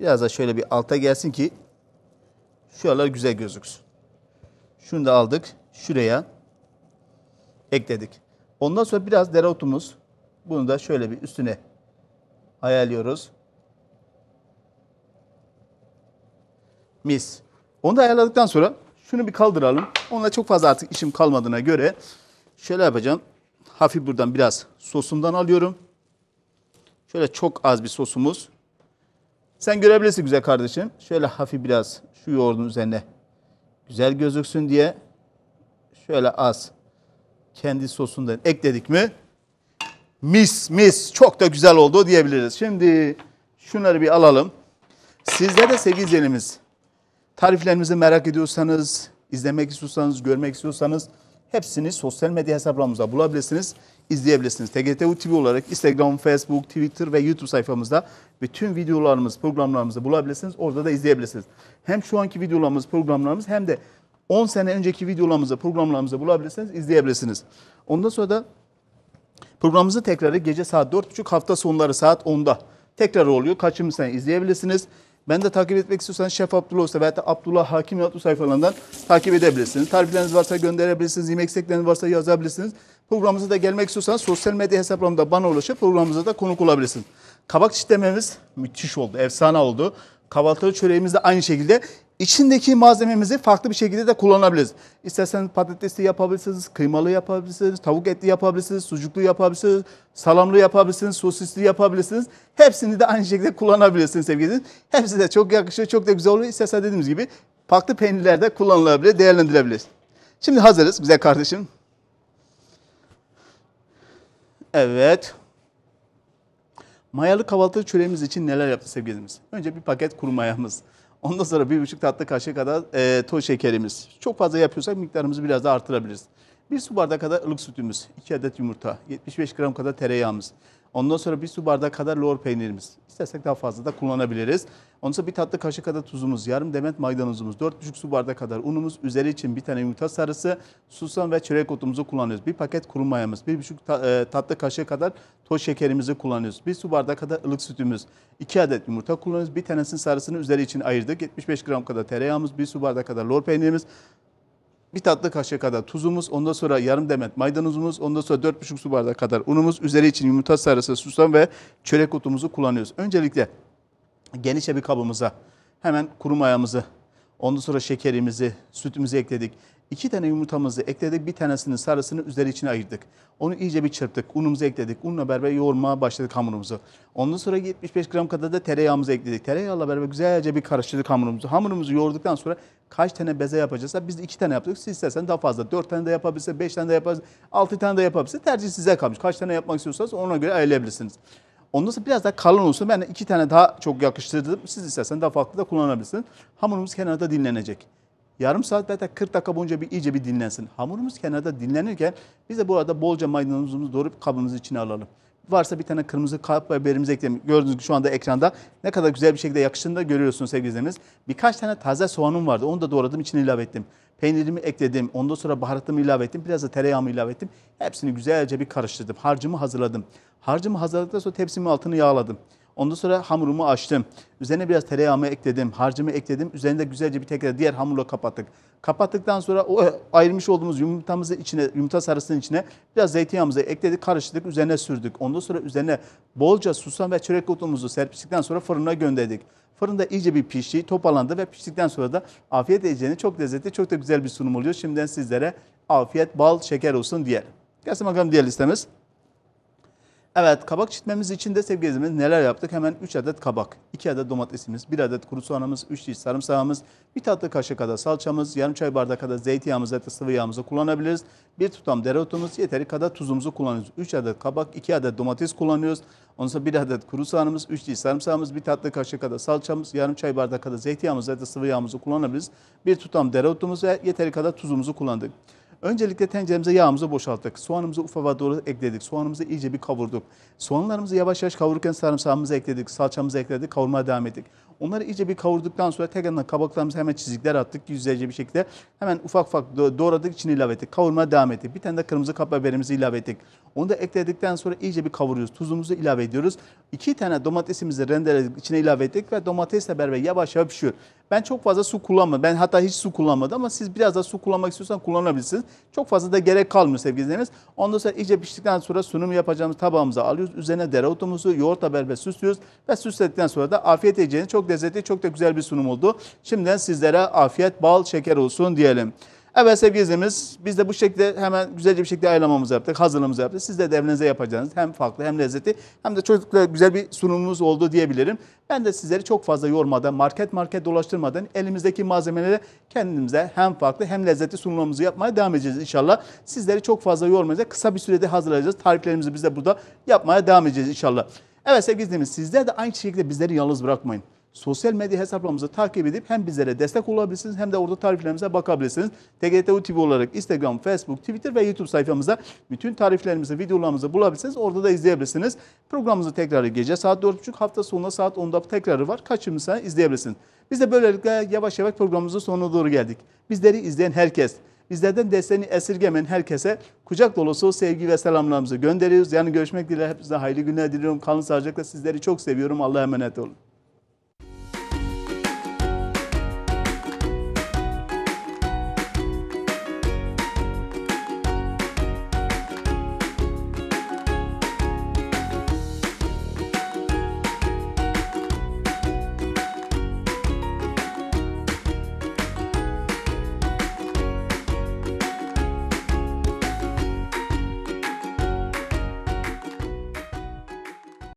Biraz da şöyle bir alta gelsin ki şuralar güzel gözüksün. Şunu da aldık. Şuraya ekledik. Ondan sonra biraz dereotumuz. Bunu da şöyle bir üstüne ayarlıyoruz. Mis. Onu da ayarladıktan sonra şunu bir kaldıralım. Onunla çok fazla artık işim kalmadığına göre şöyle yapacağım. Hafif buradan biraz sosumdan alıyorum. Şöyle çok az bir sosumuz. Sen görebilirsin güzel kardeşim. Şöyle hafif biraz şu yoğurdun üzerine güzel gözüksün diye şöyle az kendi sosundan ekledik mi mis mis çok da güzel oldu diyebiliriz. Şimdi şunları bir alalım. Sizde de sevgili izleyenimiz Tariflerimizi merak ediyorsanız, izlemek istiyorsanız, görmek istiyorsanız hepsini sosyal medya hesaplarımızda bulabilirsiniz, izleyebilirsiniz. TGTU TV olarak Instagram, Facebook, Twitter ve YouTube sayfamızda bütün videolarımız, programlarımızı bulabilirsiniz. Orada da izleyebilirsiniz. Hem şu anki videolarımız, programlarımız hem de 10 sene önceki videolarımızı, programlarımızı bulabilirsiniz, izleyebilirsiniz. Ondan sonra da programımızı tekrarı gece saat 4.30 hafta sonları saat 10'da tekrar oluyor. Kaçırmışsanız izleyebilirsiniz. Ben de takip etmek istiyorsanız Şef Abdullah Usta veya da Abdullah Hakim YouTube sayfalarından takip edebilirsiniz. Tarifleriniz varsa gönderebilirsiniz. Yemek istekleriniz varsa yazabilirsiniz. Programımıza da gelmek istiyorsanız sosyal medya hesaplarımda bana ulaşıp programımıza da konuk olabilirsiniz. Kabak çitlememiz müthiş oldu. Efsane oldu. Kahvaltılı çöreğimiz de aynı şekilde içindeki malzememizi farklı bir şekilde de kullanabiliriz. İsterseniz patatesli yapabilirsiniz, kıymalı yapabilirsiniz, tavuk etli yapabilirsiniz, sucuklu yapabilirsiniz, salamlı yapabilirsiniz, sosisli yapabilirsiniz. Hepsini de aynı şekilde kullanabilirsiniz sevgili Hepsi de çok yakışıyor, çok da güzel oluyor. İsterseniz dediğimiz gibi farklı peynirlerde kullanılabilir, değerlendirilebilir. Şimdi hazırız güzel kardeşim. Evet. Mayalı kahvaltı çöreğimiz için neler yaptı sevgilimiz? Önce bir paket kuru mayamız. Ondan sonra bir buçuk tatlı kaşığı kadar e, toz şekerimiz. Çok fazla yapıyorsak miktarımızı biraz da artırabiliriz. Bir su bardağı kadar ılık sütümüz, 2 adet yumurta, 75 gram kadar tereyağımız, Ondan sonra bir su bardağı kadar lor peynirimiz. İstersek daha fazla da kullanabiliriz. Ondan sonra bir tatlı kaşık kadar tuzumuz, yarım demet maydanozumuz, 4,5 su bardağı kadar unumuz, üzeri için bir tane yumurta sarısı, susam ve çörek otumuzu kullanıyoruz. Bir paket kuru mayamız, 1,5 ta, e, tatlı kaşığı kadar toz şekerimizi kullanıyoruz. Bir su bardağı kadar ılık sütümüz, 2 adet yumurta kullanıyoruz. Bir tanesinin sarısını üzeri için ayırdık. 75 gram kadar tereyağımız, bir su bardağı kadar lor peynirimiz, bir tatlı kaşığı kadar tuzumuz, ondan sonra yarım demet maydanozumuz, ondan sonra 4,5 su bardağı kadar unumuz, üzeri için yumurta sarısı, susam ve çörek otumuzu kullanıyoruz. Öncelikle genişçe bir kabımıza hemen kuru mayamızı, ondan sonra şekerimizi, sütümüzü ekledik. İki tane yumurtamızı ekledik. Bir tanesinin sarısını üzeri içine ayırdık. Onu iyice bir çırptık. Unumuzu ekledik. Unla beraber yoğurmaya başladık hamurumuzu. Ondan sonra 75 gram kadar da tereyağımızı ekledik. Tereyağla beraber güzelce bir karıştırdık hamurumuzu. Hamurumuzu yoğurduktan sonra kaç tane beze yapacaksa biz de iki tane yaptık. Siz istersen daha fazla. Dört tane de yapabilirse, beş tane de yapabilirse, altı tane de yapabilirse tercih size kalmış. Kaç tane yapmak istiyorsanız ona göre ayarlayabilirsiniz. Ondan sonra biraz daha kalın olsun. Ben de iki tane daha çok yakıştırdım. Siz istersen daha farklı da kullanabilirsiniz. Hamurumuz kenarda dinlenecek. Yarım saat zaten 40 dakika boyunca bir iyice bir dinlensin. Hamurumuz kenarda dinlenirken biz de bu arada bolca maydanozumuzu doğrup kabımızın içine alalım. Varsa bir tane kırmızı kalp biberimizi ekleyelim. Gördüğünüz gibi şu anda ekranda ne kadar güzel bir şekilde yakıştığını da görüyorsunuz sevgili izleyicilerimiz. Birkaç tane taze soğanım vardı. Onu da doğradım içine ilave ettim. Peynirimi ekledim. Ondan sonra baharatımı ilave ettim. Biraz da tereyağımı ilave ettim. Hepsini güzelce bir karıştırdım. Harcımı hazırladım. Harcımı hazırladıktan sonra tepsimin altını yağladım. Ondan sonra hamurumu açtım. Üzerine biraz tereyağımı ekledim, harcımı ekledim. Üzerine de güzelce bir tekrar diğer hamurla kapattık. Kapattıktan sonra o ayırmış olduğumuz yumurtamızı içine, yumurta sarısının içine biraz zeytinyağımızı ekledik, karıştırdık, üzerine sürdük. Ondan sonra üzerine bolca susam ve çörek otumuzu serpiştikten sonra fırına gönderdik. Fırında iyice bir pişti, toparlandı ve piştikten sonra da afiyet edeceğini çok lezzetli, çok da güzel bir sunum oluyor. Şimdiden sizlere afiyet, bal, şeker olsun diyelim. Gelsin bakalım diğer listemiz. Evet kabak çitmemiz için de sevgilimiz neler yaptık? Hemen 3 adet kabak, 2 adet domatesimiz, 1 adet kuru soğanımız, 3 diş sarımsağımız, 1 tatlı kaşık kadar salçamız, yarım çay bardağı kadar zeytinyağımızı ya da sıvı yağımızı kullanabiliriz. 1 tutam dereotumuz, yeteri kadar tuzumuzu kullanıyoruz. 3 adet kabak, 2 adet domates kullanıyoruz. Ondan sonra 1 adet kuru soğanımız, 3 diş sarımsağımız, 1 tatlı kaşık kadar salçamız, yarım çay bardağı kadar zeytinyağımızı ya da sıvı yağımızı kullanabiliriz. 1 tutam dereotumuz ve yeteri kadar tuzumuzu kullandık. Öncelikle tenceremize yağımızı boşalttık. Soğanımızı ufava doğru ekledik. Soğanımızı iyice bir kavurduk. Soğanlarımızı yavaş yavaş kavururken sarımsağımızı ekledik. Salçamızı ekledik. Kavurmaya devam ettik. Onları iyice bir kavurduktan sonra tekrardan kabaklarımızı hemen çizikler attık. Yüzlerce bir şekilde hemen ufak ufak doğradık içine ilave ettik. Kavurmaya devam ettik. Bir tane de kırmızı kap biberimizi ilave ettik. Onu da ekledikten sonra iyice bir kavuruyoruz. Tuzumuzu ilave ediyoruz. İki tane domatesimizi rendeledik, içine ilave ettik ve domatesle beraber yavaş yavaş pişiyor. Ben çok fazla su kullanmadım. Ben hatta hiç su kullanmadım ama siz biraz da su kullanmak istiyorsanız kullanabilirsiniz. Çok fazla da gerek kalmıyor sevgili izleyicilerimiz. Ondan sonra iyice piştikten sonra sunum yapacağımız tabağımıza alıyoruz. Üzerine dereotumuzu yoğurt haber ve süslüyoruz ve süsledikten sonra da afiyet edeceğiniz çok çok lezzetli, çok da güzel bir sunum oldu. Şimdiden sizlere afiyet, bal, şeker olsun diyelim. Evet sevgili izleyicimiz biz de bu şekilde hemen güzelce bir şekilde ayarlamamızı yaptık, hazırlığımızı yaptık. Siz de evinize yapacağınız hem farklı hem lezzetli hem de çocuklara güzel bir sunumumuz oldu diyebilirim. Ben de sizleri çok fazla yormadan, market market dolaştırmadan elimizdeki malzemeleri kendimize hem farklı hem lezzetli sunumumuzu yapmaya devam edeceğiz inşallah. Sizleri çok fazla yormayacağız. Kısa bir sürede hazırlayacağız. Tariflerimizi biz de burada yapmaya devam edeceğiz inşallah. Evet sevgili izleyicimiz sizler de aynı şekilde bizleri yalnız bırakmayın sosyal medya hesaplarımızı takip edip hem bizlere destek olabilirsiniz hem de orada tariflerimize bakabilirsiniz. TGTU TV olarak Instagram, Facebook, Twitter ve YouTube sayfamızda bütün tariflerimizi, videolarımızı bulabilirsiniz. Orada da izleyebilirsiniz. Programımızı tekrarı gece saat 4.30 hafta sonunda saat 10'da tekrarı var. Kaçırmışsa izleyebilirsiniz. Biz de böylelikle yavaş yavaş programımızın sonuna doğru geldik. Bizleri izleyen herkes, bizlerden desteğini esirgemeyen herkese kucak dolusu sevgi ve selamlarımızı gönderiyoruz. Yani görüşmek dileğiyle hepinize hayırlı günler diliyorum. Kalın sağlıcakla sizleri çok seviyorum. Allah'a emanet olun.